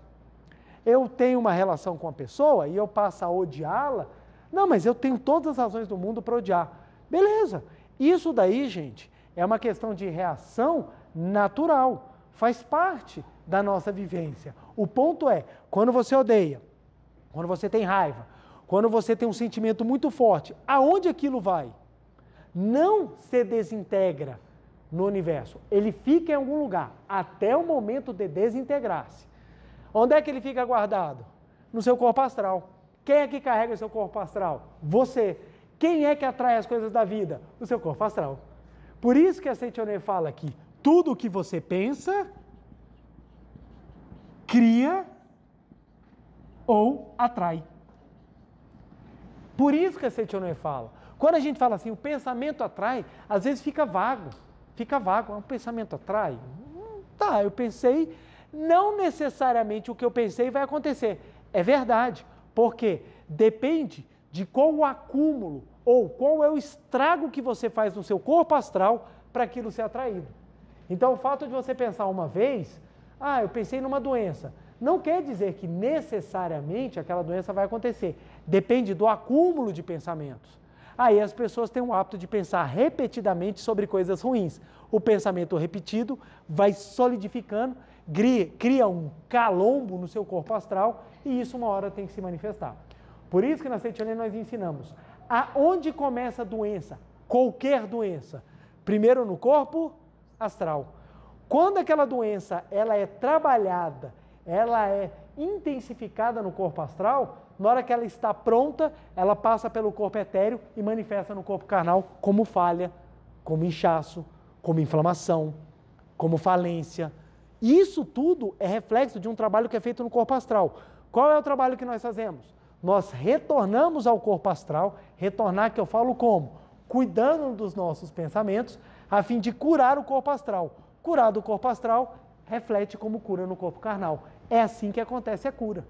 A: Eu tenho uma relação com a pessoa e eu passo a odiá-la. Não, mas eu tenho todas as razões do mundo para odiar. Beleza, isso daí, gente, é uma questão de reação natural, faz parte da nossa vivência. O ponto é, quando você odeia, quando você tem raiva, quando você tem um sentimento muito forte, aonde aquilo vai? Não se desintegra no universo. Ele fica em algum lugar até o momento de desintegrar-se. Onde é que ele fica guardado? No seu corpo astral. Quem é que carrega o seu corpo astral? Você. Quem é que atrai as coisas da vida? O seu corpo astral. Por isso que a Seichonen fala que tudo o que você pensa, cria ou atrai. Por isso que a Seichonen fala. Quando a gente fala assim, o pensamento atrai, às vezes fica vago. Fica vago. Ah, o pensamento atrai? Hum, tá, eu pensei, não necessariamente o que eu pensei vai acontecer. É verdade, porque depende de qual o acúmulo ou qual é o estrago que você faz no seu corpo astral para aquilo ser atraído. Então, o fato de você pensar uma vez, ah, eu pensei numa doença, não quer dizer que necessariamente aquela doença vai acontecer. Depende do acúmulo de pensamentos. Aí as pessoas têm o hábito de pensar repetidamente sobre coisas ruins. O pensamento repetido vai solidificando, cria um calombo no seu corpo astral e isso uma hora tem que se manifestar. Por isso que na Setiolene nós ensinamos Aonde começa a doença? Qualquer doença. Primeiro no corpo astral. Quando aquela doença ela é trabalhada, ela é intensificada no corpo astral, na hora que ela está pronta, ela passa pelo corpo etéreo e manifesta no corpo carnal como falha, como inchaço, como inflamação, como falência. Isso tudo é reflexo de um trabalho que é feito no corpo astral. Qual é o trabalho que nós fazemos? nós retornamos ao corpo astral, retornar que eu falo como? Cuidando dos nossos pensamentos, a fim de curar o corpo astral. Curar do corpo astral reflete como cura no corpo carnal. É assim que acontece a cura.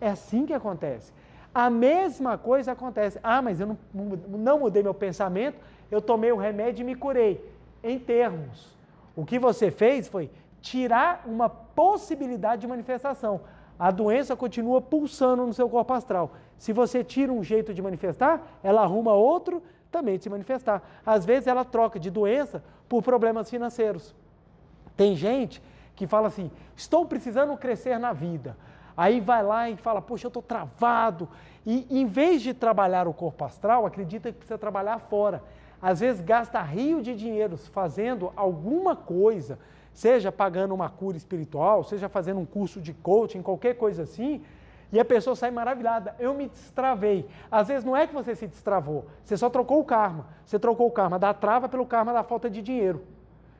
A: É assim que acontece. A mesma coisa acontece. Ah, mas eu não, não mudei meu pensamento, eu tomei o remédio e me curei. Em termos. O que você fez foi tirar uma possibilidade de manifestação a doença continua pulsando no seu corpo astral. Se você tira um jeito de manifestar, ela arruma outro também de se manifestar. Às vezes ela troca de doença por problemas financeiros. Tem gente que fala assim: estou precisando crescer na vida. Aí vai lá e fala: Poxa, eu estou travado. E em vez de trabalhar o corpo astral, acredita que precisa trabalhar fora. Às vezes gasta rio de dinheiros fazendo alguma coisa seja pagando uma cura espiritual, seja fazendo um curso de coaching, qualquer coisa assim, e a pessoa sai maravilhada. Eu me destravei. Às vezes não é que você se destravou, você só trocou o karma. Você trocou o karma da trava pelo karma da falta de dinheiro.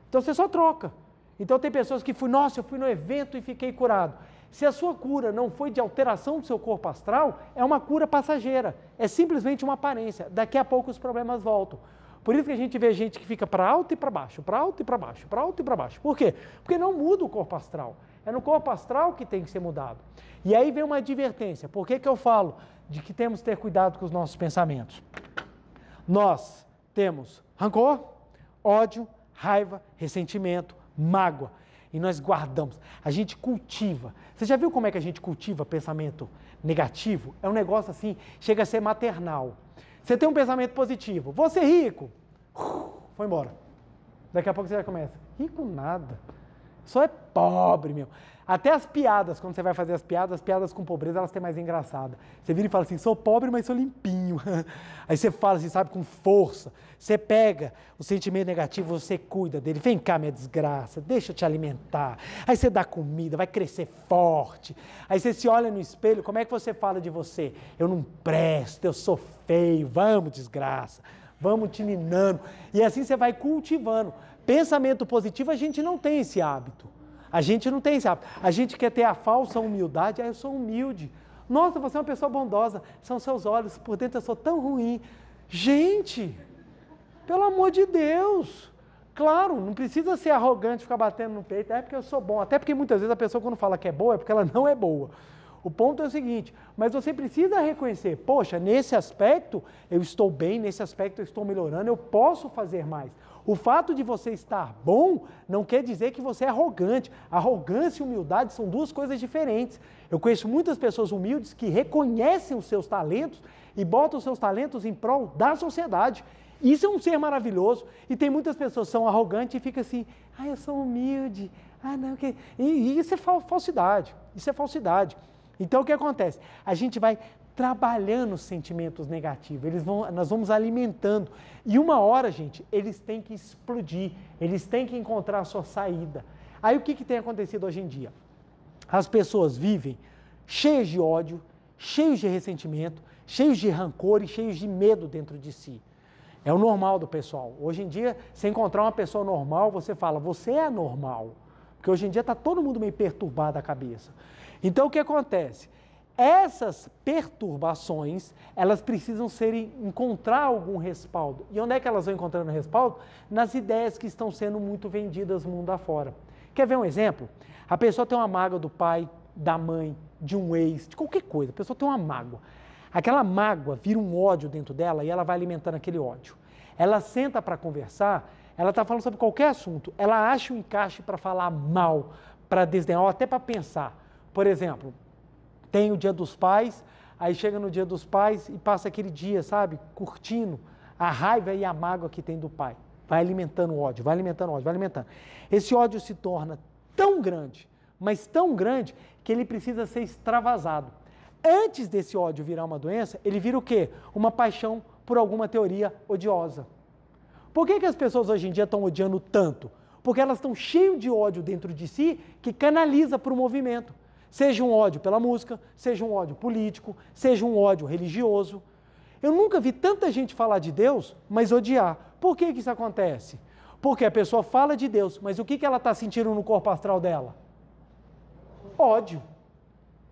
A: Então você só troca. Então tem pessoas que fui, nossa, eu fui no evento e fiquei curado. Se a sua cura não foi de alteração do seu corpo astral, é uma cura passageira, é simplesmente uma aparência. Daqui a pouco os problemas voltam. Por isso que a gente vê gente que fica para alto e para baixo, para alto e para baixo, para alto e para baixo. Por quê? Porque não muda o corpo astral. É no corpo astral que tem que ser mudado. E aí vem uma advertência. Por que, que eu falo de que temos que ter cuidado com os nossos pensamentos? Nós temos rancor, ódio, raiva, ressentimento, mágoa. E nós guardamos. A gente cultiva. Você já viu como é que a gente cultiva pensamento negativo? É um negócio assim, chega a ser maternal. Você tem um pensamento positivo. Você é rico. Foi embora. Daqui a pouco você já começa. Rico nada. Só é pobre, meu. Até as piadas, quando você vai fazer as piadas, as piadas com pobreza, elas têm mais engraçada. Você vira e fala assim, sou pobre, mas sou limpinho. Aí você fala assim, sabe, com força. Você pega o sentimento negativo, você cuida dele. Vem cá, minha desgraça, deixa eu te alimentar. Aí você dá comida, vai crescer forte. Aí você se olha no espelho, como é que você fala de você? Eu não presto, eu sou feio, vamos, desgraça. Vamos te minando. E assim você vai cultivando. Pensamento positivo, a gente não tem esse hábito. A gente não tem esse hábito. A gente quer ter a falsa humildade, ah, eu sou humilde. Nossa, você é uma pessoa bondosa, são seus olhos, por dentro eu sou tão ruim. Gente, pelo amor de Deus. Claro, não precisa ser arrogante, ficar batendo no peito, é porque eu sou bom. Até porque muitas vezes a pessoa quando fala que é boa é porque ela não é boa. O ponto é o seguinte, mas você precisa reconhecer, poxa, nesse aspecto eu estou bem, nesse aspecto eu estou melhorando, eu posso fazer mais. O fato de você estar bom não quer dizer que você é arrogante. Arrogância e humildade são duas coisas diferentes. Eu conheço muitas pessoas humildes que reconhecem os seus talentos e botam os seus talentos em prol da sociedade. Isso é um ser maravilhoso. E tem muitas pessoas que são arrogantes e ficam assim: ah, eu sou humilde. Ah, não, que. E, isso é falsidade. Isso é falsidade. Então o que acontece? A gente vai trabalhando os sentimentos negativos. Eles vão, nós vamos alimentando. E uma hora, gente, eles têm que explodir, eles têm que encontrar a sua saída. Aí o que, que tem acontecido hoje em dia? As pessoas vivem cheias de ódio, cheios de ressentimento, cheios de rancor e cheios de medo dentro de si. É o normal do pessoal. Hoje em dia, se encontrar uma pessoa normal, você fala, você é normal. Porque hoje em dia está todo mundo meio perturbado a cabeça. Então o que acontece? Essas perturbações, elas precisam ser, encontrar algum respaldo. E onde é que elas vão encontrando respaldo? Nas ideias que estão sendo muito vendidas mundo afora. Quer ver um exemplo? A pessoa tem uma mágoa do pai, da mãe, de um ex, de qualquer coisa. A pessoa tem uma mágoa. Aquela mágoa vira um ódio dentro dela e ela vai alimentando aquele ódio. Ela senta para conversar, ela está falando sobre qualquer assunto, ela acha um encaixe para falar mal, para desdenhar, ou até para pensar. Por exemplo, tem o Dia dos Pais, aí chega no Dia dos Pais e passa aquele dia, sabe, curtindo a raiva e a mágoa que tem do pai. Vai alimentando o ódio, vai alimentando o ódio, vai alimentando. Esse ódio se torna tão grande, mas tão grande, que ele precisa ser extravasado. Antes desse ódio virar uma doença, ele vira o quê? Uma paixão por alguma teoria odiosa. Por que, que as pessoas hoje em dia estão odiando tanto? Porque elas estão cheias de ódio dentro de si que canaliza para o movimento. Seja um ódio pela música, seja um ódio político, seja um ódio religioso. Eu nunca vi tanta gente falar de Deus, mas odiar. Por que, que isso acontece? Porque a pessoa fala de Deus, mas o que, que ela está sentindo no corpo astral dela? Ódio.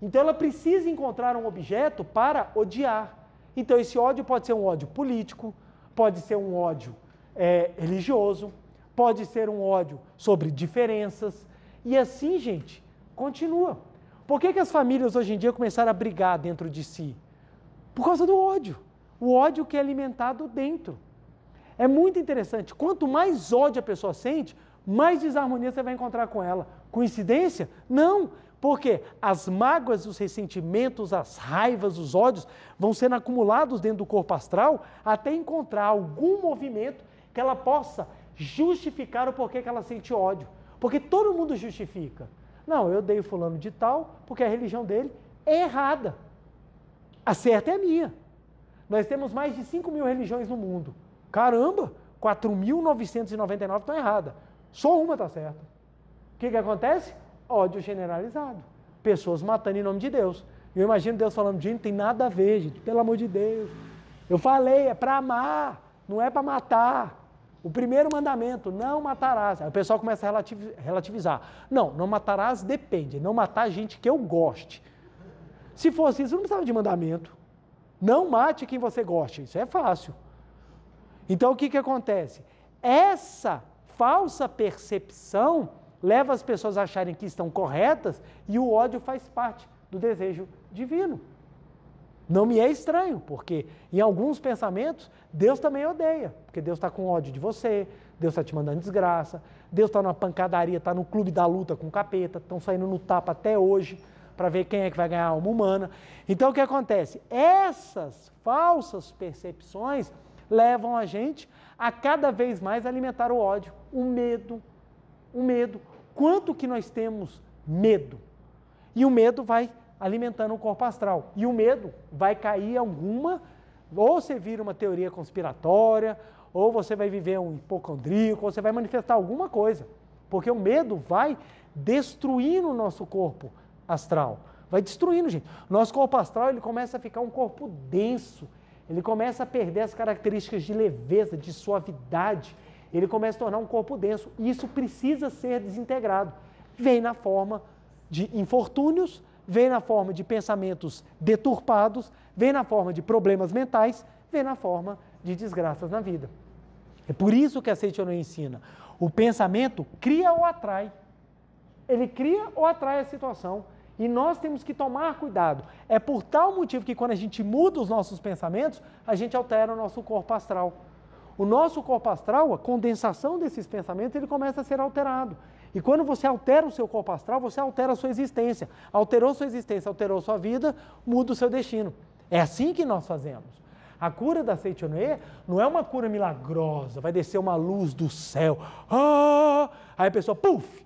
A: Então ela precisa encontrar um objeto para odiar. Então esse ódio pode ser um ódio político, pode ser um ódio é, religioso, pode ser um ódio sobre diferenças. E assim, gente, continua. Por que, que as famílias hoje em dia começaram a brigar dentro de si? Por causa do ódio. O ódio que é alimentado dentro. É muito interessante. Quanto mais ódio a pessoa sente, mais desarmonia você vai encontrar com ela. Coincidência? Não. Porque as mágoas, os ressentimentos, as raivas, os ódios vão sendo acumulados dentro do corpo astral até encontrar algum movimento que ela possa justificar o porquê que ela sente ódio. Porque todo mundo justifica. Não, eu odeio fulano de tal, porque a religião dele é errada. A certa é minha. Nós temos mais de 5 mil religiões no mundo. Caramba, 4.999 estão erradas. Só uma está certa. O que, que acontece? Ódio generalizado. Pessoas matando em nome de Deus. Eu imagino Deus falando, gente, não tem nada a ver, gente, pelo amor de Deus. Eu falei, é para amar, não é para matar. O primeiro mandamento, não matarás. Aí o pessoal começa a relativizar. Não, não matarás depende. Não matar gente que eu goste. Se fosse isso, não precisava de mandamento. Não mate quem você goste. Isso é fácil. Então o que, que acontece? Essa falsa percepção leva as pessoas a acharem que estão corretas e o ódio faz parte do desejo divino. Não me é estranho, porque em alguns pensamentos Deus também odeia, porque Deus está com ódio de você, Deus está te mandando desgraça, Deus está numa pancadaria, está no clube da luta com o capeta, estão saindo no tapa até hoje para ver quem é que vai ganhar a alma humana. Então o que acontece? Essas falsas percepções levam a gente a cada vez mais alimentar o ódio, o medo, o medo. Quanto que nós temos medo? E o medo vai alimentando o corpo astral. E o medo vai cair alguma, ou você vira uma teoria conspiratória, ou você vai viver um hipocondríaco, ou você vai manifestar alguma coisa. Porque o medo vai destruindo o nosso corpo astral. Vai destruindo, gente. Nosso corpo astral ele começa a ficar um corpo denso. Ele começa a perder as características de leveza, de suavidade. Ele começa a tornar um corpo denso. E isso precisa ser desintegrado. Vem na forma de infortúnios, vem na forma de pensamentos deturpados, vem na forma de problemas mentais, vem na forma de desgraças na vida. É por isso que a Seitonê ensina. O pensamento cria ou atrai. Ele cria ou atrai a situação. E nós temos que tomar cuidado. É por tal motivo que quando a gente muda os nossos pensamentos, a gente altera o nosso corpo astral. O nosso corpo astral, a condensação desses pensamentos, ele começa a ser alterado. E quando você altera o seu corpo astral, você altera a sua existência. Alterou sua existência, alterou sua vida, muda o seu destino. É assim que nós fazemos. A cura da Seitonê não é uma cura milagrosa, vai descer uma luz do céu. Ah! Aí a pessoa, puf!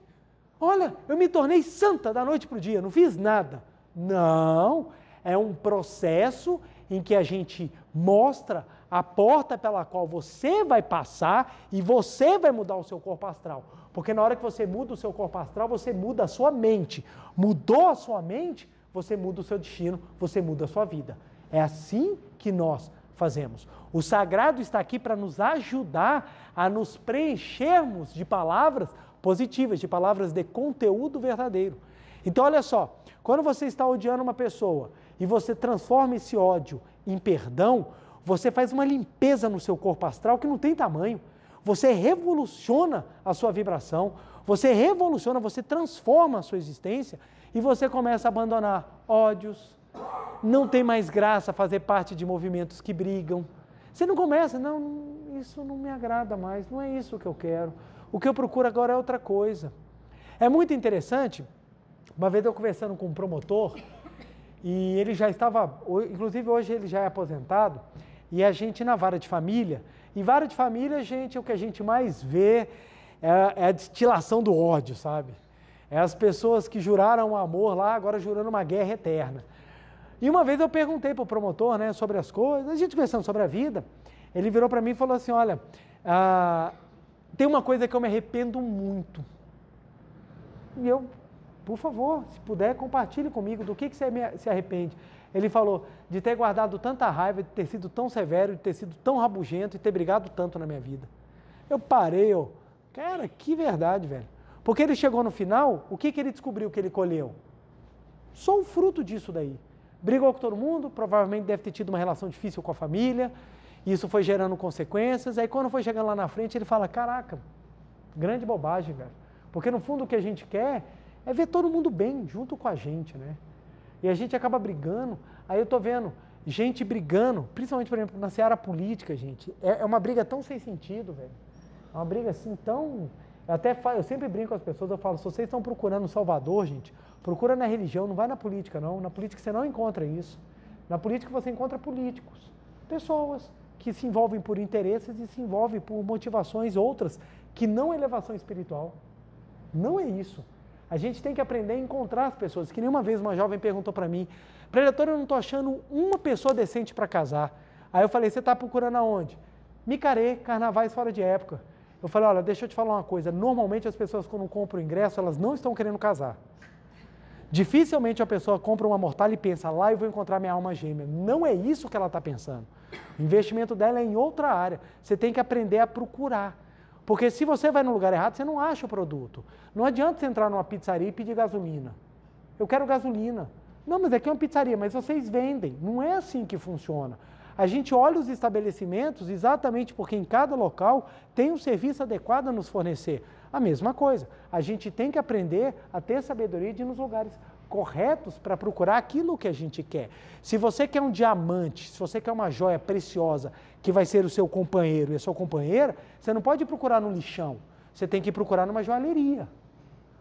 A: Olha, eu me tornei santa da noite para o dia, não fiz nada. Não, é um processo em que a gente mostra a porta pela qual você vai passar e você vai mudar o seu corpo astral. Porque na hora que você muda o seu corpo astral, você muda a sua mente. Mudou a sua mente, você muda o seu destino, você muda a sua vida. É assim que nós fazemos. O sagrado está aqui para nos ajudar a nos preenchermos de palavras positivas, de palavras de conteúdo verdadeiro. Então, olha só, quando você está odiando uma pessoa e você transforma esse ódio em perdão, você faz uma limpeza no seu corpo astral que não tem tamanho. Você revoluciona a sua vibração, você revoluciona, você transforma a sua existência e você começa a abandonar ódios. Não tem mais graça fazer parte de movimentos que brigam. Você não começa, não, isso não me agrada mais, não é isso que eu quero. O que eu procuro agora é outra coisa. É muito interessante, uma vez eu conversando com um promotor, e ele já estava, inclusive hoje ele já é aposentado, e a gente na vara de família, em vara de família, gente, o que a gente mais vê é, é a destilação do ódio, sabe? É as pessoas que juraram amor lá, agora jurando uma guerra eterna. E uma vez eu perguntei para o promotor né, sobre as coisas, a gente conversando sobre a vida, ele virou para mim e falou assim: Olha, ah, tem uma coisa que eu me arrependo muito. E eu, por favor, se puder, compartilhe comigo do que, que você se arrepende. Ele falou de ter guardado tanta raiva, de ter sido tão severo, de ter sido tão rabugento e ter brigado tanto na minha vida. Eu parei, eu, cara, que verdade, velho. Porque ele chegou no final, o que, que ele descobriu que ele colheu? Sou o fruto disso daí. Brigou com todo mundo, provavelmente deve ter tido uma relação difícil com a família, isso foi gerando consequências. Aí quando foi chegando lá na frente, ele fala: Caraca, grande bobagem, velho. Porque no fundo o que a gente quer é ver todo mundo bem junto com a gente, né? E a gente acaba brigando. Aí eu tô vendo gente brigando, principalmente, por exemplo, na seara política, gente. É, é uma briga tão sem sentido, velho. É uma briga assim tão. Eu até falo, eu sempre brinco com as pessoas, eu falo, se vocês estão procurando um Salvador, gente, procura na religião, não vai na política, não. Na política você não encontra isso. Na política você encontra políticos, pessoas que se envolvem por interesses e se envolvem por motivações outras que não elevação espiritual. Não é isso. A gente tem que aprender a encontrar as pessoas. Que nenhuma vez uma jovem perguntou para mim, Predator, eu não estou achando uma pessoa decente para casar. Aí eu falei, você está procurando aonde? Micarei, carnavais fora de época. Eu falei, olha, deixa eu te falar uma coisa. Normalmente as pessoas quando compram ingresso, elas não estão querendo casar. Dificilmente a pessoa compra uma mortalha e pensa, lá eu vou encontrar minha alma gêmea. Não é isso que ela está pensando. O investimento dela é em outra área. Você tem que aprender a procurar. Porque se você vai no lugar errado, você não acha o produto. Não adianta você entrar numa pizzaria e pedir gasolina. Eu quero gasolina. Não, mas aqui é uma pizzaria, mas vocês vendem. Não é assim que funciona. A gente olha os estabelecimentos exatamente porque em cada local tem um serviço adequado a nos fornecer. A mesma coisa, a gente tem que aprender a ter sabedoria de ir nos lugares corretos para procurar aquilo que a gente quer. Se você quer um diamante, se você quer uma joia preciosa que vai ser o seu companheiro e a sua companheira, você não pode procurar no lixão. Você tem que procurar numa joalheria.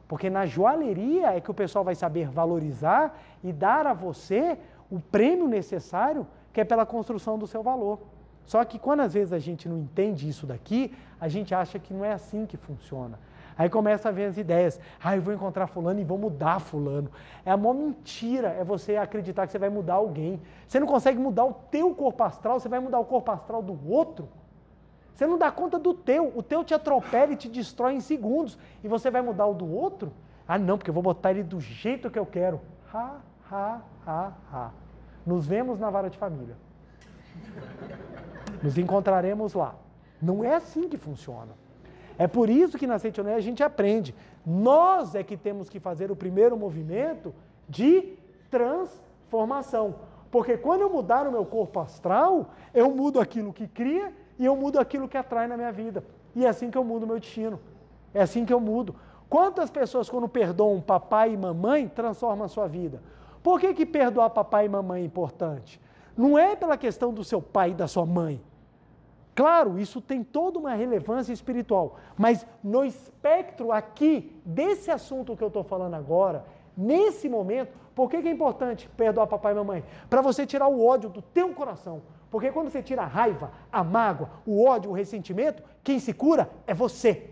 A: Porque na joalheria é que o pessoal vai saber valorizar e dar a você o prêmio necessário que é pela construção do seu valor. Só que quando às vezes a gente não entende isso daqui, a gente acha que não é assim que funciona. Aí começa a ver as ideias. Ah, eu vou encontrar fulano e vou mudar fulano. É uma mentira é você acreditar que você vai mudar alguém. Você não consegue mudar o teu corpo astral, você vai mudar o corpo astral do outro. Você não dá conta do teu. O teu te atropela e te destrói em segundos. E você vai mudar o do outro? Ah, não, porque eu vou botar ele do jeito que eu quero. Ha, ha, ha, ha. Nos vemos na vara de família. Nos encontraremos lá. Não é assim que funciona. É por isso que na Seitonei a gente aprende. Nós é que temos que fazer o primeiro movimento de transformação. Porque quando eu mudar o meu corpo astral, eu mudo aquilo que cria e eu mudo aquilo que atrai na minha vida. E é assim que eu mudo o meu destino. É assim que eu mudo. Quantas pessoas, quando perdoam papai e mamãe, transformam a sua vida? Por que, que perdoar papai e mamãe é importante? Não é pela questão do seu pai e da sua mãe. Claro, isso tem toda uma relevância espiritual, mas no espectro aqui desse assunto que eu estou falando agora, nesse momento, por que, que é importante perdoar papai e mamãe? Para você tirar o ódio do teu coração. Porque quando você tira a raiva, a mágoa, o ódio, o ressentimento, quem se cura é você.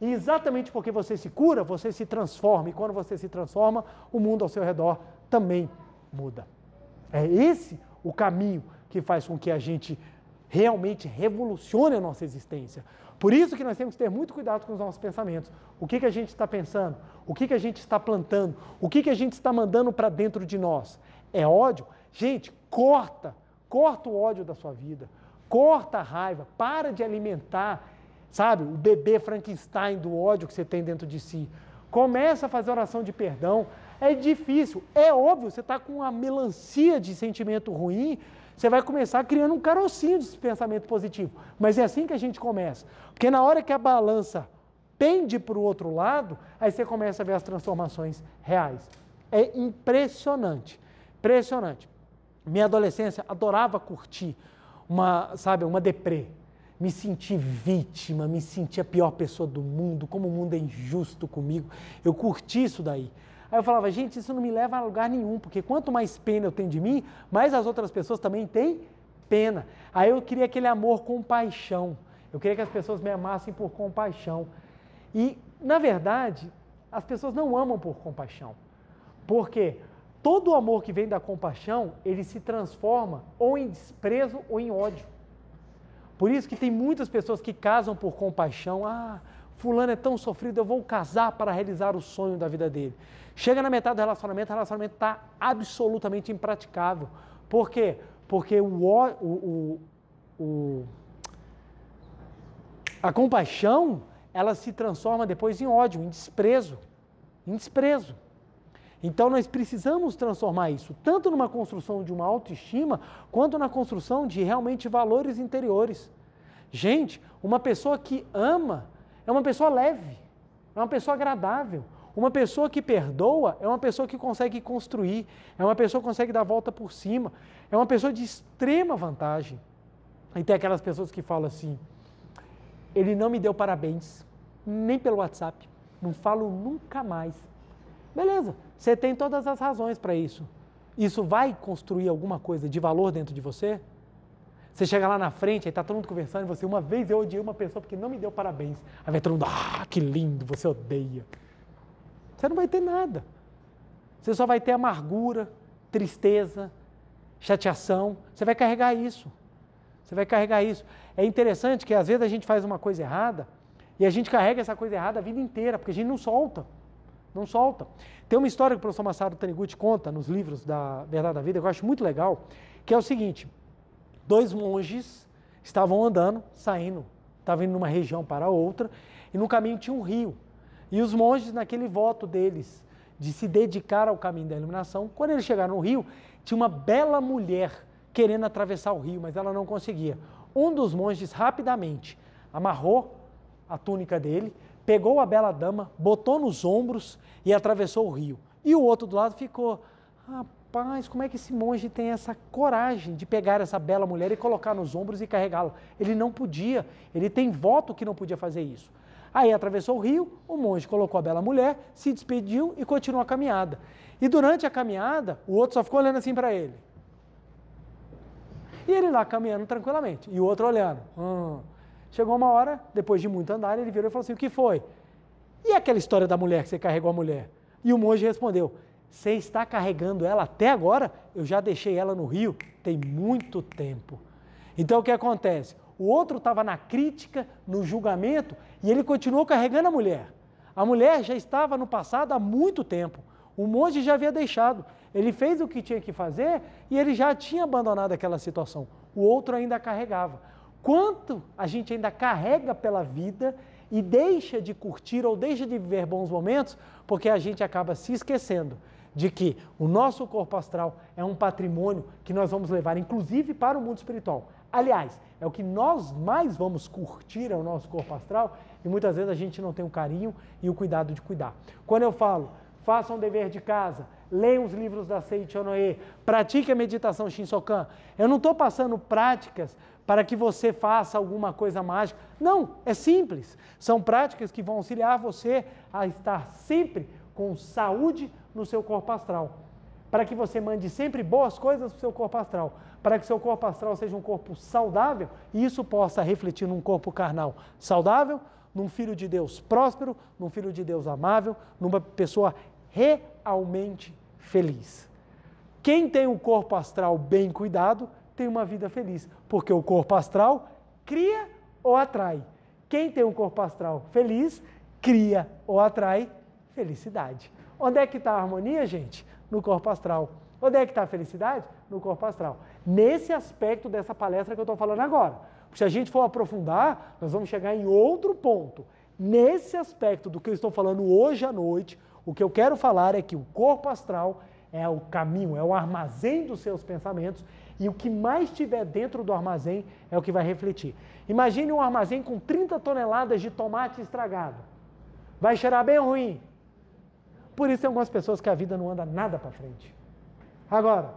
A: E exatamente porque você se cura, você se transforma. E quando você se transforma, o mundo ao seu redor também muda. É esse o caminho que faz com que a gente realmente revolucione a nossa existência. Por isso que nós temos que ter muito cuidado com os nossos pensamentos. O que, que a gente está pensando? O que, que a gente está plantando? O que, que a gente está mandando para dentro de nós? É ódio? Gente, corta, corta o ódio da sua vida, corta a raiva, para de alimentar, sabe, o bebê Frankenstein do ódio que você tem dentro de si. Começa a fazer oração de perdão. É difícil, é óbvio, você está com uma melancia de sentimento ruim, você vai começar criando um carocinho de pensamento positivo. Mas é assim que a gente começa. Porque na hora que a balança pende para o outro lado, aí você começa a ver as transformações reais. É impressionante. Impressionante. Minha adolescência adorava curtir uma, sabe, uma deprê. Me sentir vítima, me sentir a pior pessoa do mundo, como o mundo é injusto comigo. Eu curti isso daí. Aí eu falava, gente, isso não me leva a lugar nenhum, porque quanto mais pena eu tenho de mim, mais as outras pessoas também têm pena. Aí eu queria aquele amor com paixão Eu queria que as pessoas me amassem por compaixão. E, na verdade, as pessoas não amam por compaixão. Porque todo o amor que vem da compaixão, ele se transforma ou em desprezo ou em ódio. Por isso que tem muitas pessoas que casam por compaixão. Ah, Fulano é tão sofrido, eu vou casar para realizar o sonho da vida dele. Chega na metade do relacionamento, o relacionamento está absolutamente impraticável. Por quê? Porque o, o, o, o, a compaixão ela se transforma depois em ódio, em desprezo. Em desprezo. Então nós precisamos transformar isso, tanto numa construção de uma autoestima, quanto na construção de realmente valores interiores. Gente, uma pessoa que ama, é uma pessoa leve, é uma pessoa agradável. Uma pessoa que perdoa é uma pessoa que consegue construir, é uma pessoa que consegue dar a volta por cima, é uma pessoa de extrema vantagem. E tem aquelas pessoas que falam assim: ele não me deu parabéns, nem pelo WhatsApp, não falo nunca mais. Beleza, você tem todas as razões para isso. Isso vai construir alguma coisa de valor dentro de você? Você chega lá na frente, aí tá todo mundo conversando, e você, uma vez eu odiei uma pessoa porque não me deu parabéns. Aí vai todo mundo, ah, que lindo, você odeia. Você não vai ter nada. Você só vai ter amargura, tristeza, chateação. Você vai carregar isso. Você vai carregar isso. É interessante que às vezes a gente faz uma coisa errada e a gente carrega essa coisa errada a vida inteira, porque a gente não solta. Não solta. Tem uma história que o professor Massado Taniguchi conta nos livros da Verdade da Vida, que eu acho muito legal, que é o seguinte dois monges estavam andando, saindo, estavam indo de uma região para outra, e no caminho tinha um rio. E os monges, naquele voto deles de se dedicar ao caminho da iluminação, quando eles chegaram no rio, tinha uma bela mulher querendo atravessar o rio, mas ela não conseguia. Um dos monges rapidamente amarrou a túnica dele, pegou a bela dama, botou nos ombros e atravessou o rio. E o outro do lado ficou, ah, rapaz, como é que esse monge tem essa coragem de pegar essa bela mulher e colocar nos ombros e carregá-la? Ele não podia, ele tem voto que não podia fazer isso. Aí atravessou o rio, o monge colocou a bela mulher, se despediu e continuou a caminhada. E durante a caminhada, o outro só ficou olhando assim para ele. E ele lá caminhando tranquilamente, e o outro olhando. Hum. Chegou uma hora, depois de muito andar, ele virou e falou assim: O que foi? E aquela história da mulher que você carregou a mulher? E o monge respondeu: você está carregando ela até agora? Eu já deixei ela no rio tem muito tempo. Então o que acontece? O outro estava na crítica, no julgamento, e ele continuou carregando a mulher. A mulher já estava no passado há muito tempo. O monge já havia deixado. Ele fez o que tinha que fazer e ele já tinha abandonado aquela situação. O outro ainda carregava. Quanto a gente ainda carrega pela vida e deixa de curtir ou deixa de viver bons momentos porque a gente acaba se esquecendo de que o nosso corpo astral é um patrimônio que nós vamos levar, inclusive, para o mundo espiritual. Aliás, é o que nós mais vamos curtir é o nosso corpo astral e muitas vezes a gente não tem o carinho e o cuidado de cuidar. Quando eu falo, faça um dever de casa, leiam os livros da Sei Onoe, pratique a meditação Shinsokan. Eu não estou passando práticas para que você faça alguma coisa mágica. Não, é simples. São práticas que vão auxiliar você a estar sempre com saúde, no seu corpo astral. Para que você mande sempre boas coisas para o seu corpo astral. Para que seu corpo astral seja um corpo saudável e isso possa refletir num corpo carnal saudável, num filho de Deus próspero, num filho de Deus amável, numa pessoa realmente feliz. Quem tem um corpo astral bem cuidado tem uma vida feliz, porque o corpo astral cria ou atrai. Quem tem um corpo astral feliz cria ou atrai felicidade. Onde é que está a harmonia, gente? No corpo astral. Onde é que está a felicidade? No corpo astral. Nesse aspecto dessa palestra que eu estou falando agora. se a gente for aprofundar, nós vamos chegar em outro ponto. Nesse aspecto do que eu estou falando hoje à noite, o que eu quero falar é que o corpo astral é o caminho, é o armazém dos seus pensamentos e o que mais tiver dentro do armazém é o que vai refletir. Imagine um armazém com 30 toneladas de tomate estragado. Vai cheirar bem ruim, por isso tem algumas pessoas que a vida não anda nada para frente. Agora,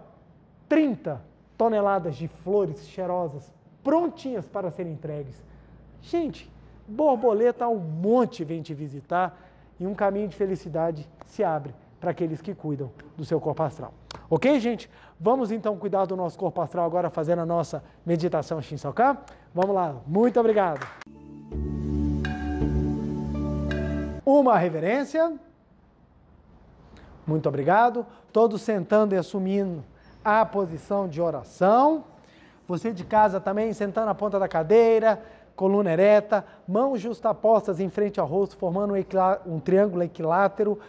A: 30 toneladas de flores cheirosas prontinhas para serem entregues. Gente, borboleta um monte vem te visitar e um caminho de felicidade se abre para aqueles que cuidam do seu corpo astral. Ok, gente? Vamos então cuidar do nosso corpo astral agora fazendo a nossa meditação Shinsoka? Vamos lá. Muito obrigado. Uma reverência. Muito obrigado. Todos sentando e assumindo a posição de oração. Você de casa também sentando na ponta da cadeira, coluna ereta, mãos justapostas em frente ao rosto, formando um, um triângulo equilátero,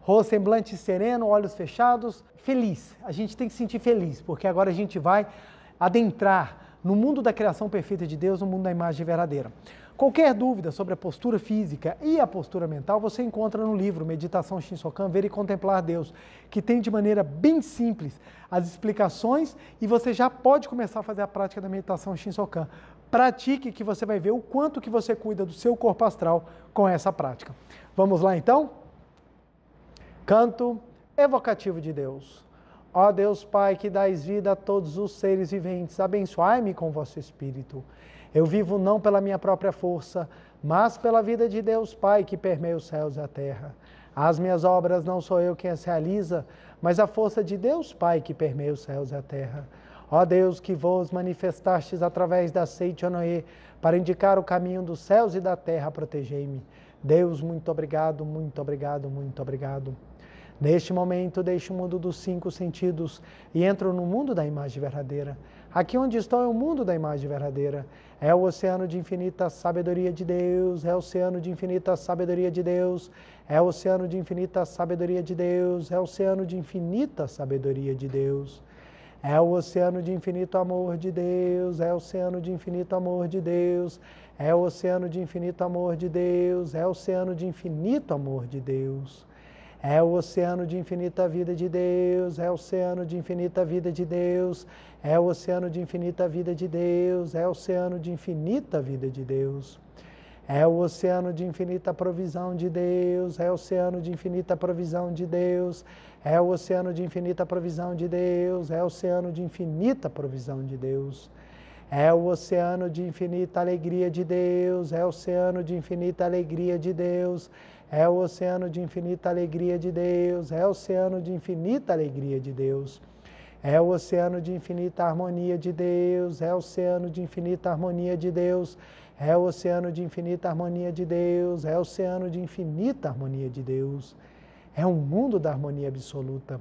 A: rosto semblante sereno, olhos fechados, feliz. A gente tem que se sentir feliz, porque agora a gente vai adentrar no mundo da criação perfeita de Deus, no mundo da imagem verdadeira. Qualquer dúvida sobre a postura física e a postura mental você encontra no livro Meditação Shinsokan Ver e Contemplar Deus, que tem de maneira bem simples as explicações e você já pode começar a fazer a prática da meditação Shinsokan. Pratique que você vai ver o quanto que você cuida do seu corpo astral com essa prática. Vamos lá então? Canto evocativo de Deus. Ó Deus Pai, que dais vida a todos os seres viventes, abençoai-me com vosso espírito eu vivo não pela minha própria força, mas pela vida de Deus Pai que permeia os céus e a terra. As minhas obras não sou eu quem as realiza, mas a força de Deus Pai que permeia os céus e a terra. Ó Deus, que vos manifestastes através da seite Noé para indicar o caminho dos céus e da terra, protegei-me. Deus, muito obrigado, muito obrigado, muito obrigado. Neste momento, deixo o mundo dos cinco sentidos e entro no mundo da imagem verdadeira. Aqui onde estou é o mundo da imagem verdadeira. É o oceano de infinita sabedoria de Deus, é o oceano de infinita sabedoria de Deus, é o oceano de infinita sabedoria de Deus, é o oceano de infinita sabedoria de Deus. É o oceano de infinito amor de Deus, é o oceano de infinito amor de Deus, é o oceano de infinito amor de Deus, é o oceano de infinito amor de Deus. É o oceano de infinita vida de Deus, é o oceano de infinita vida de Deus, é o oceano de infinita vida de Deus, é o oceano de infinita vida de Deus. É o oceano de infinita provisão de Deus, é o oceano de infinita provisão de Deus, é o oceano de infinita provisão de Deus, é o oceano de infinita provisão de Deus. É o oceano de infinita alegria de Deus, é o oceano de infinita alegria de Deus. É é o oceano de infinita alegria de Deus, é o oceano de infinita alegria de Deus. É o oceano de infinita harmonia de Deus, é o oceano de infinita harmonia de Deus, é o oceano de infinita harmonia de Deus, é o oceano de infinita harmonia de Deus. É um mundo da harmonia absoluta.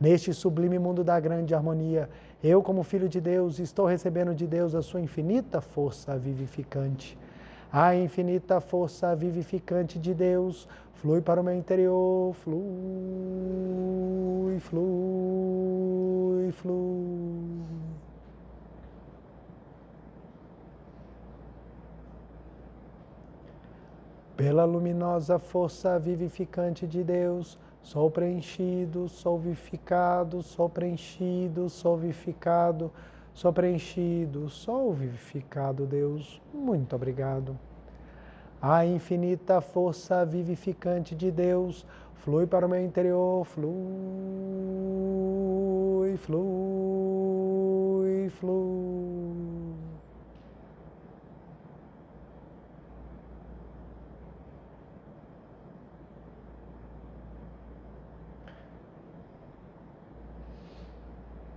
A: Neste sublime mundo da grande harmonia, eu, como filho de Deus, estou recebendo de Deus a sua infinita força vivificante. A infinita força vivificante de Deus flui para o meu interior, flui, flui, flui. Pela luminosa força vivificante de Deus, sou preenchido, sou vivificado, sou preenchido, sou vivificado. Sou vivificado só preenchido, sol vivificado, Deus, muito obrigado. A infinita força vivificante de Deus flui para o meu interior, flui, flui, flui.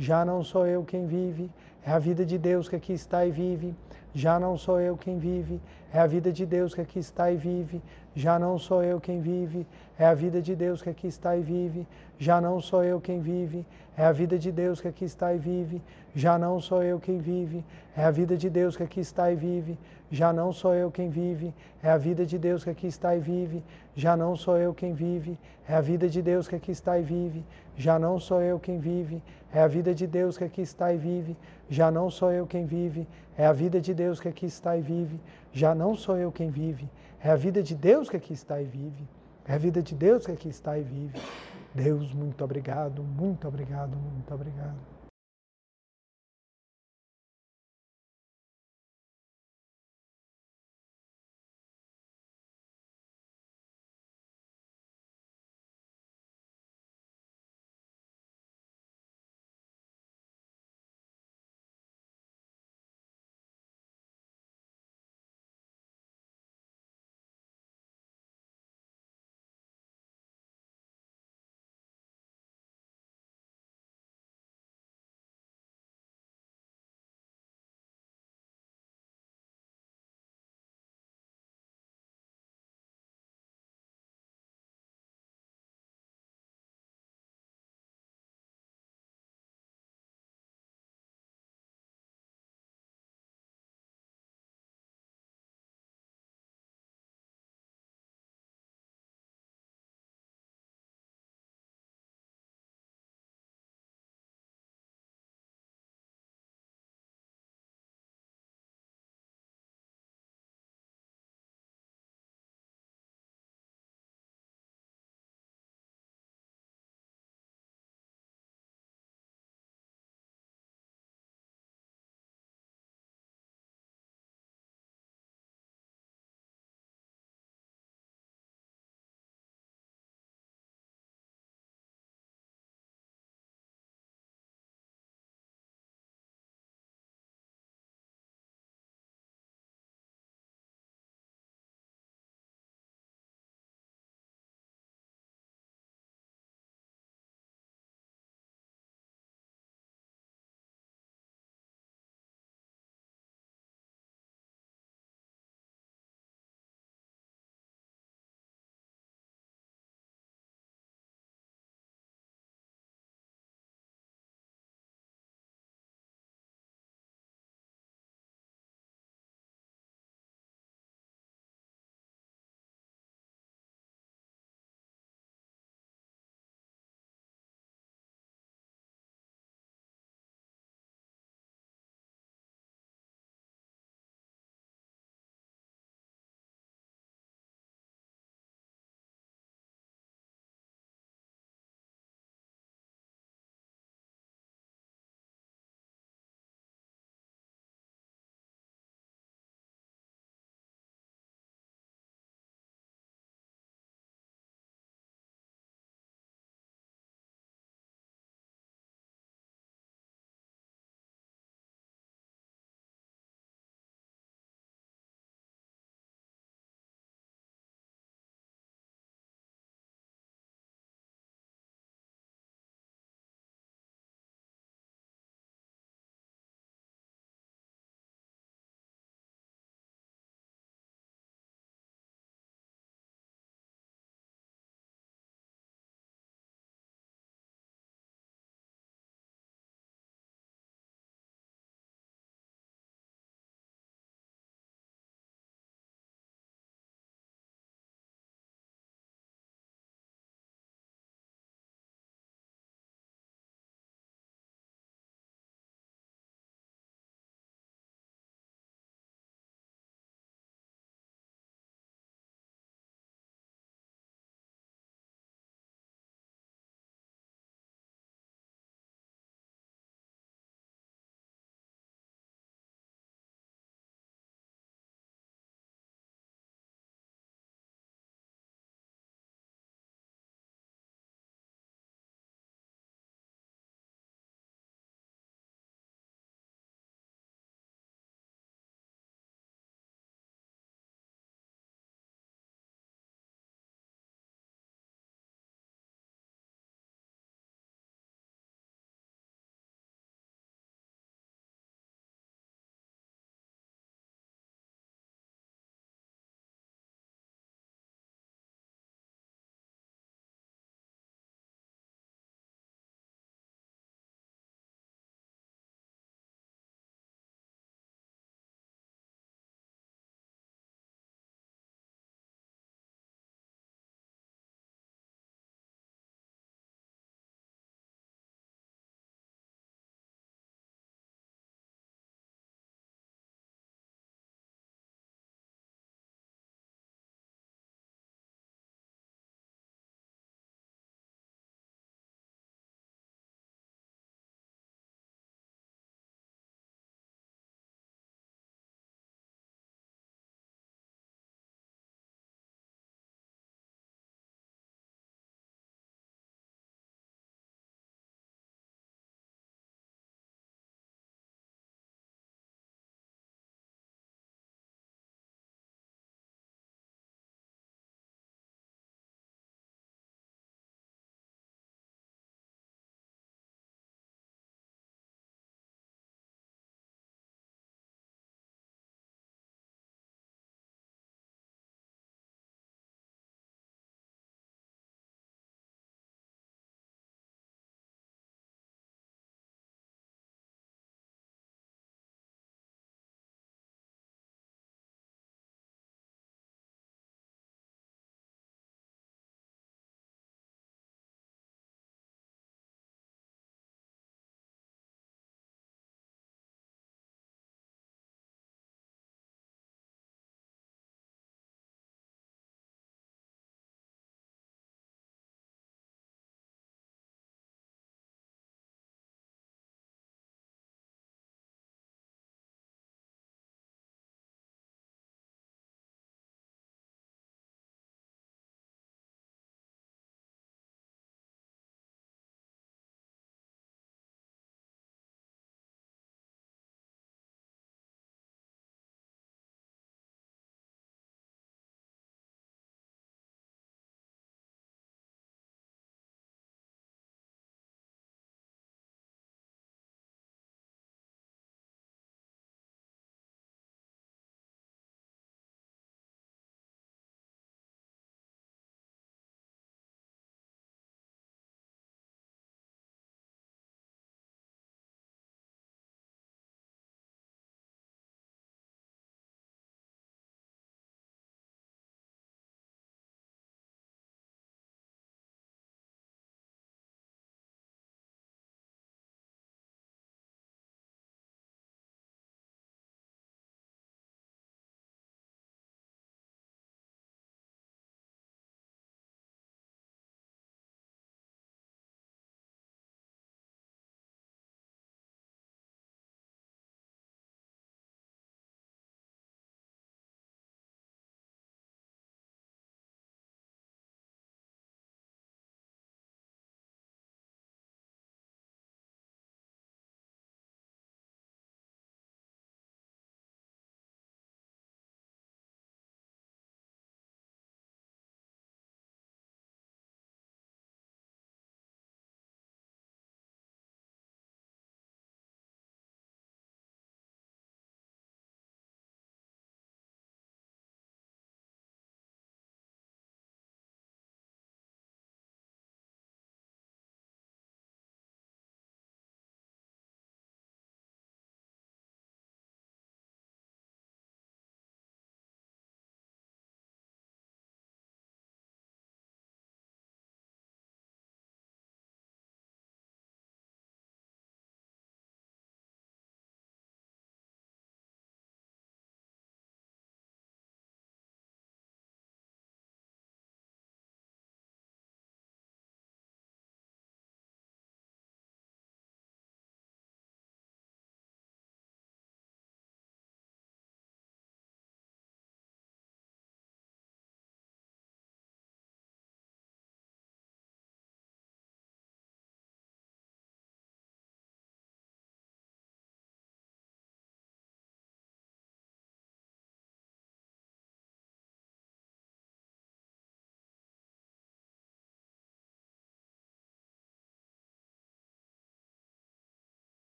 A: Já não sou eu quem vive, é a vida de Deus que aqui está e vive. Já não sou eu quem vive, é a vida de Deus que aqui está e vive. Já não sou eu quem vive, é a vida de Deus que aqui está e vive. Já não sou eu quem vive, é a vida de Deus que aqui está e vive. Já não sou eu quem vive, é a vida de Deus que aqui está e vive. Já não sou eu quem vive, é a vida de Deus que aqui está e vive. Já não sou eu quem vive, é a vida de Deus que aqui está e vive. Já não sou eu quem vive, é a vida de Deus que aqui está e vive. Já não sou eu quem vive, é a vida de Deus que aqui está e vive. Já não sou eu quem vive é a vida de Deus que aqui está e vive. É a vida de Deus que aqui está e vive. Deus, muito obrigado, muito obrigado, muito obrigado.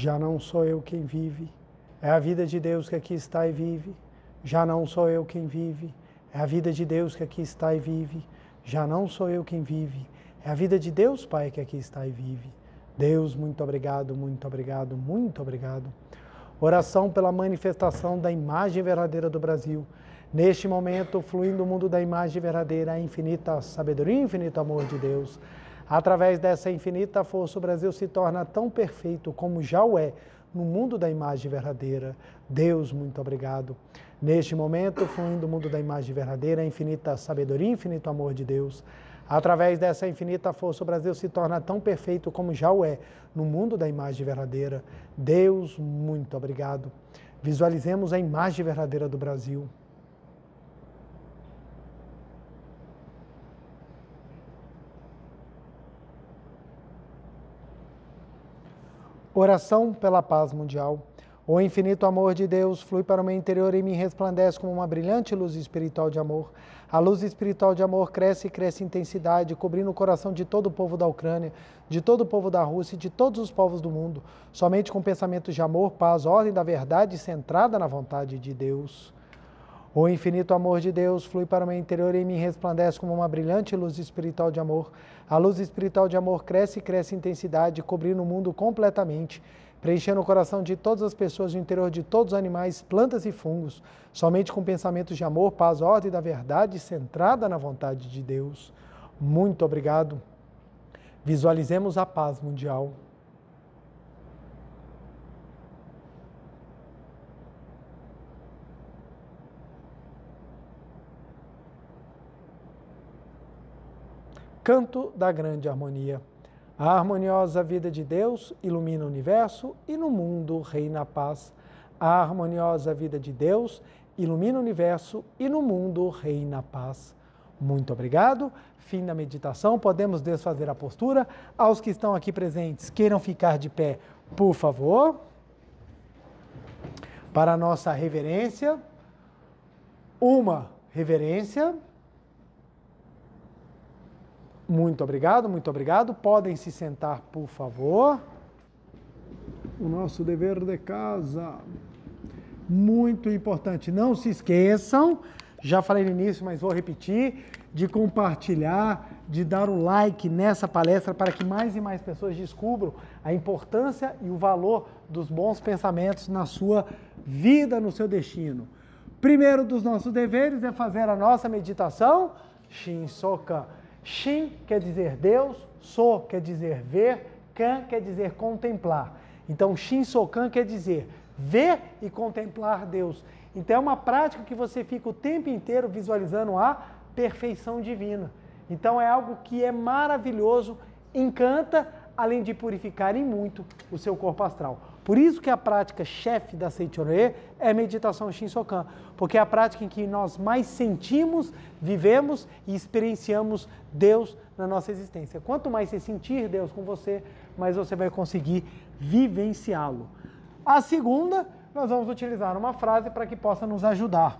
A: Já não sou eu quem vive, é a vida de Deus que aqui está e vive. Já não sou eu quem vive, é a vida de Deus que aqui está e vive. Já não sou eu quem vive, é a vida de Deus, Pai, que aqui está e vive. Deus, muito obrigado, muito obrigado, muito obrigado. Oração pela manifestação da imagem verdadeira do Brasil. Neste momento, fluindo o mundo da imagem verdadeira, a infinita sabedoria infinito amor de Deus. Através dessa infinita força, o Brasil se torna tão perfeito como já o é no mundo da imagem verdadeira. Deus, muito obrigado. Neste momento, fluindo o mundo da imagem verdadeira, a infinita sabedoria, infinito amor de Deus. Através dessa infinita força, o Brasil se torna tão perfeito como já o é no mundo da imagem verdadeira. Deus, muito obrigado. Visualizemos a imagem verdadeira do Brasil. Oração pela paz mundial. O infinito amor de Deus flui para o meu interior e me resplandece como uma brilhante luz espiritual de amor. A luz espiritual de amor cresce e cresce em intensidade, cobrindo o coração de todo o povo da Ucrânia, de todo o povo da Rússia e de todos os povos do mundo, somente com pensamentos de amor, paz, ordem da verdade centrada na vontade de Deus. O infinito amor de Deus flui para o meu interior e me resplandece como uma brilhante luz espiritual de amor. A luz espiritual de amor cresce e cresce em intensidade, cobrindo o mundo completamente, preenchendo o coração de todas as pessoas, o interior de todos os animais, plantas e fungos, somente com pensamentos de amor, paz, ordem da verdade, centrada na vontade de Deus. Muito obrigado. Visualizemos a paz mundial. Canto da Grande Harmonia. A harmoniosa vida de Deus ilumina o universo e no mundo reina a paz. A harmoniosa vida de Deus ilumina o universo e no mundo reina a paz. Muito obrigado. Fim da meditação. Podemos desfazer a postura. Aos que estão aqui presentes, queiram ficar de pé, por favor. Para a nossa reverência. Uma reverência. Muito obrigado, muito obrigado. Podem se sentar, por favor. O nosso dever de casa. Muito importante. Não se esqueçam, já falei no início, mas vou repetir, de compartilhar, de dar o like nessa palestra para que mais e mais pessoas descubram a importância e o valor dos bons pensamentos na sua vida, no seu destino. Primeiro dos nossos deveres é fazer a nossa meditação Shinsoka Shin quer dizer Deus, So quer dizer ver, Kan quer dizer contemplar. Então, Shin Kan quer dizer ver e contemplar Deus. Então, é uma prática que você fica o tempo inteiro visualizando a perfeição divina. Então, é algo que é maravilhoso, encanta, além de purificar em muito o seu corpo astral. Por isso que a prática chefe da Seichonrei é meditação Shinsokan, porque é a prática em que nós mais sentimos, vivemos e experienciamos Deus na nossa existência. Quanto mais você sentir Deus com você, mais você vai conseguir vivenciá-lo. A segunda, nós vamos utilizar uma frase para que possa nos ajudar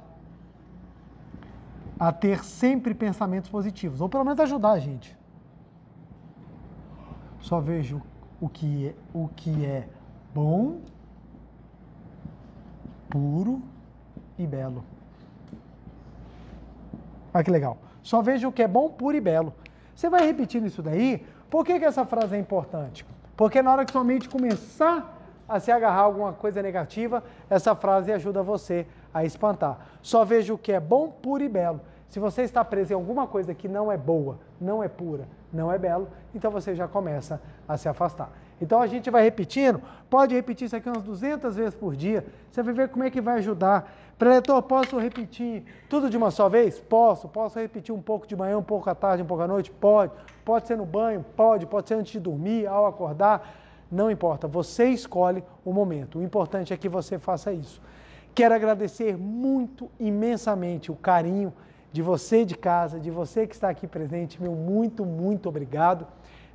A: a ter sempre pensamentos positivos, ou pelo menos ajudar a gente. Só vejo o que é, o que é bom, puro e belo. Olha que legal. Só veja o que é bom, puro e belo. Você vai repetindo isso daí. Por que, que essa frase é importante? Porque na hora que sua mente começar a se agarrar a alguma coisa negativa, essa frase ajuda você a espantar. Só veja o que é bom, puro e belo. Se você está preso em alguma coisa que não é boa, não é pura, não é belo, então você já começa a se afastar. Então a gente vai repetindo, pode repetir isso aqui umas 200 vezes por dia, você vai ver como é que vai ajudar. Preletor, posso repetir tudo de uma só vez? Posso. Posso repetir um pouco de manhã, um pouco à tarde, um pouco à noite? Pode. Pode ser no banho? Pode. Pode ser antes de dormir, ao acordar? Não importa. Você escolhe o momento. O importante é que você faça isso. Quero agradecer muito, imensamente, o carinho de você de casa, de você que está aqui presente. Meu muito, muito obrigado.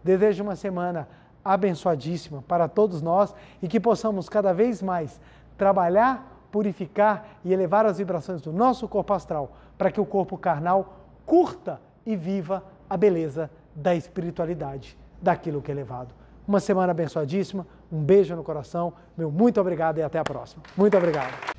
A: Desejo uma semana abençoadíssima para todos nós e que possamos cada vez mais trabalhar, purificar e elevar as vibrações do nosso corpo astral para que o corpo carnal curta e viva a beleza da espiritualidade, daquilo que é elevado. Uma semana abençoadíssima, um beijo no coração, meu muito obrigado e até a próxima. Muito obrigado.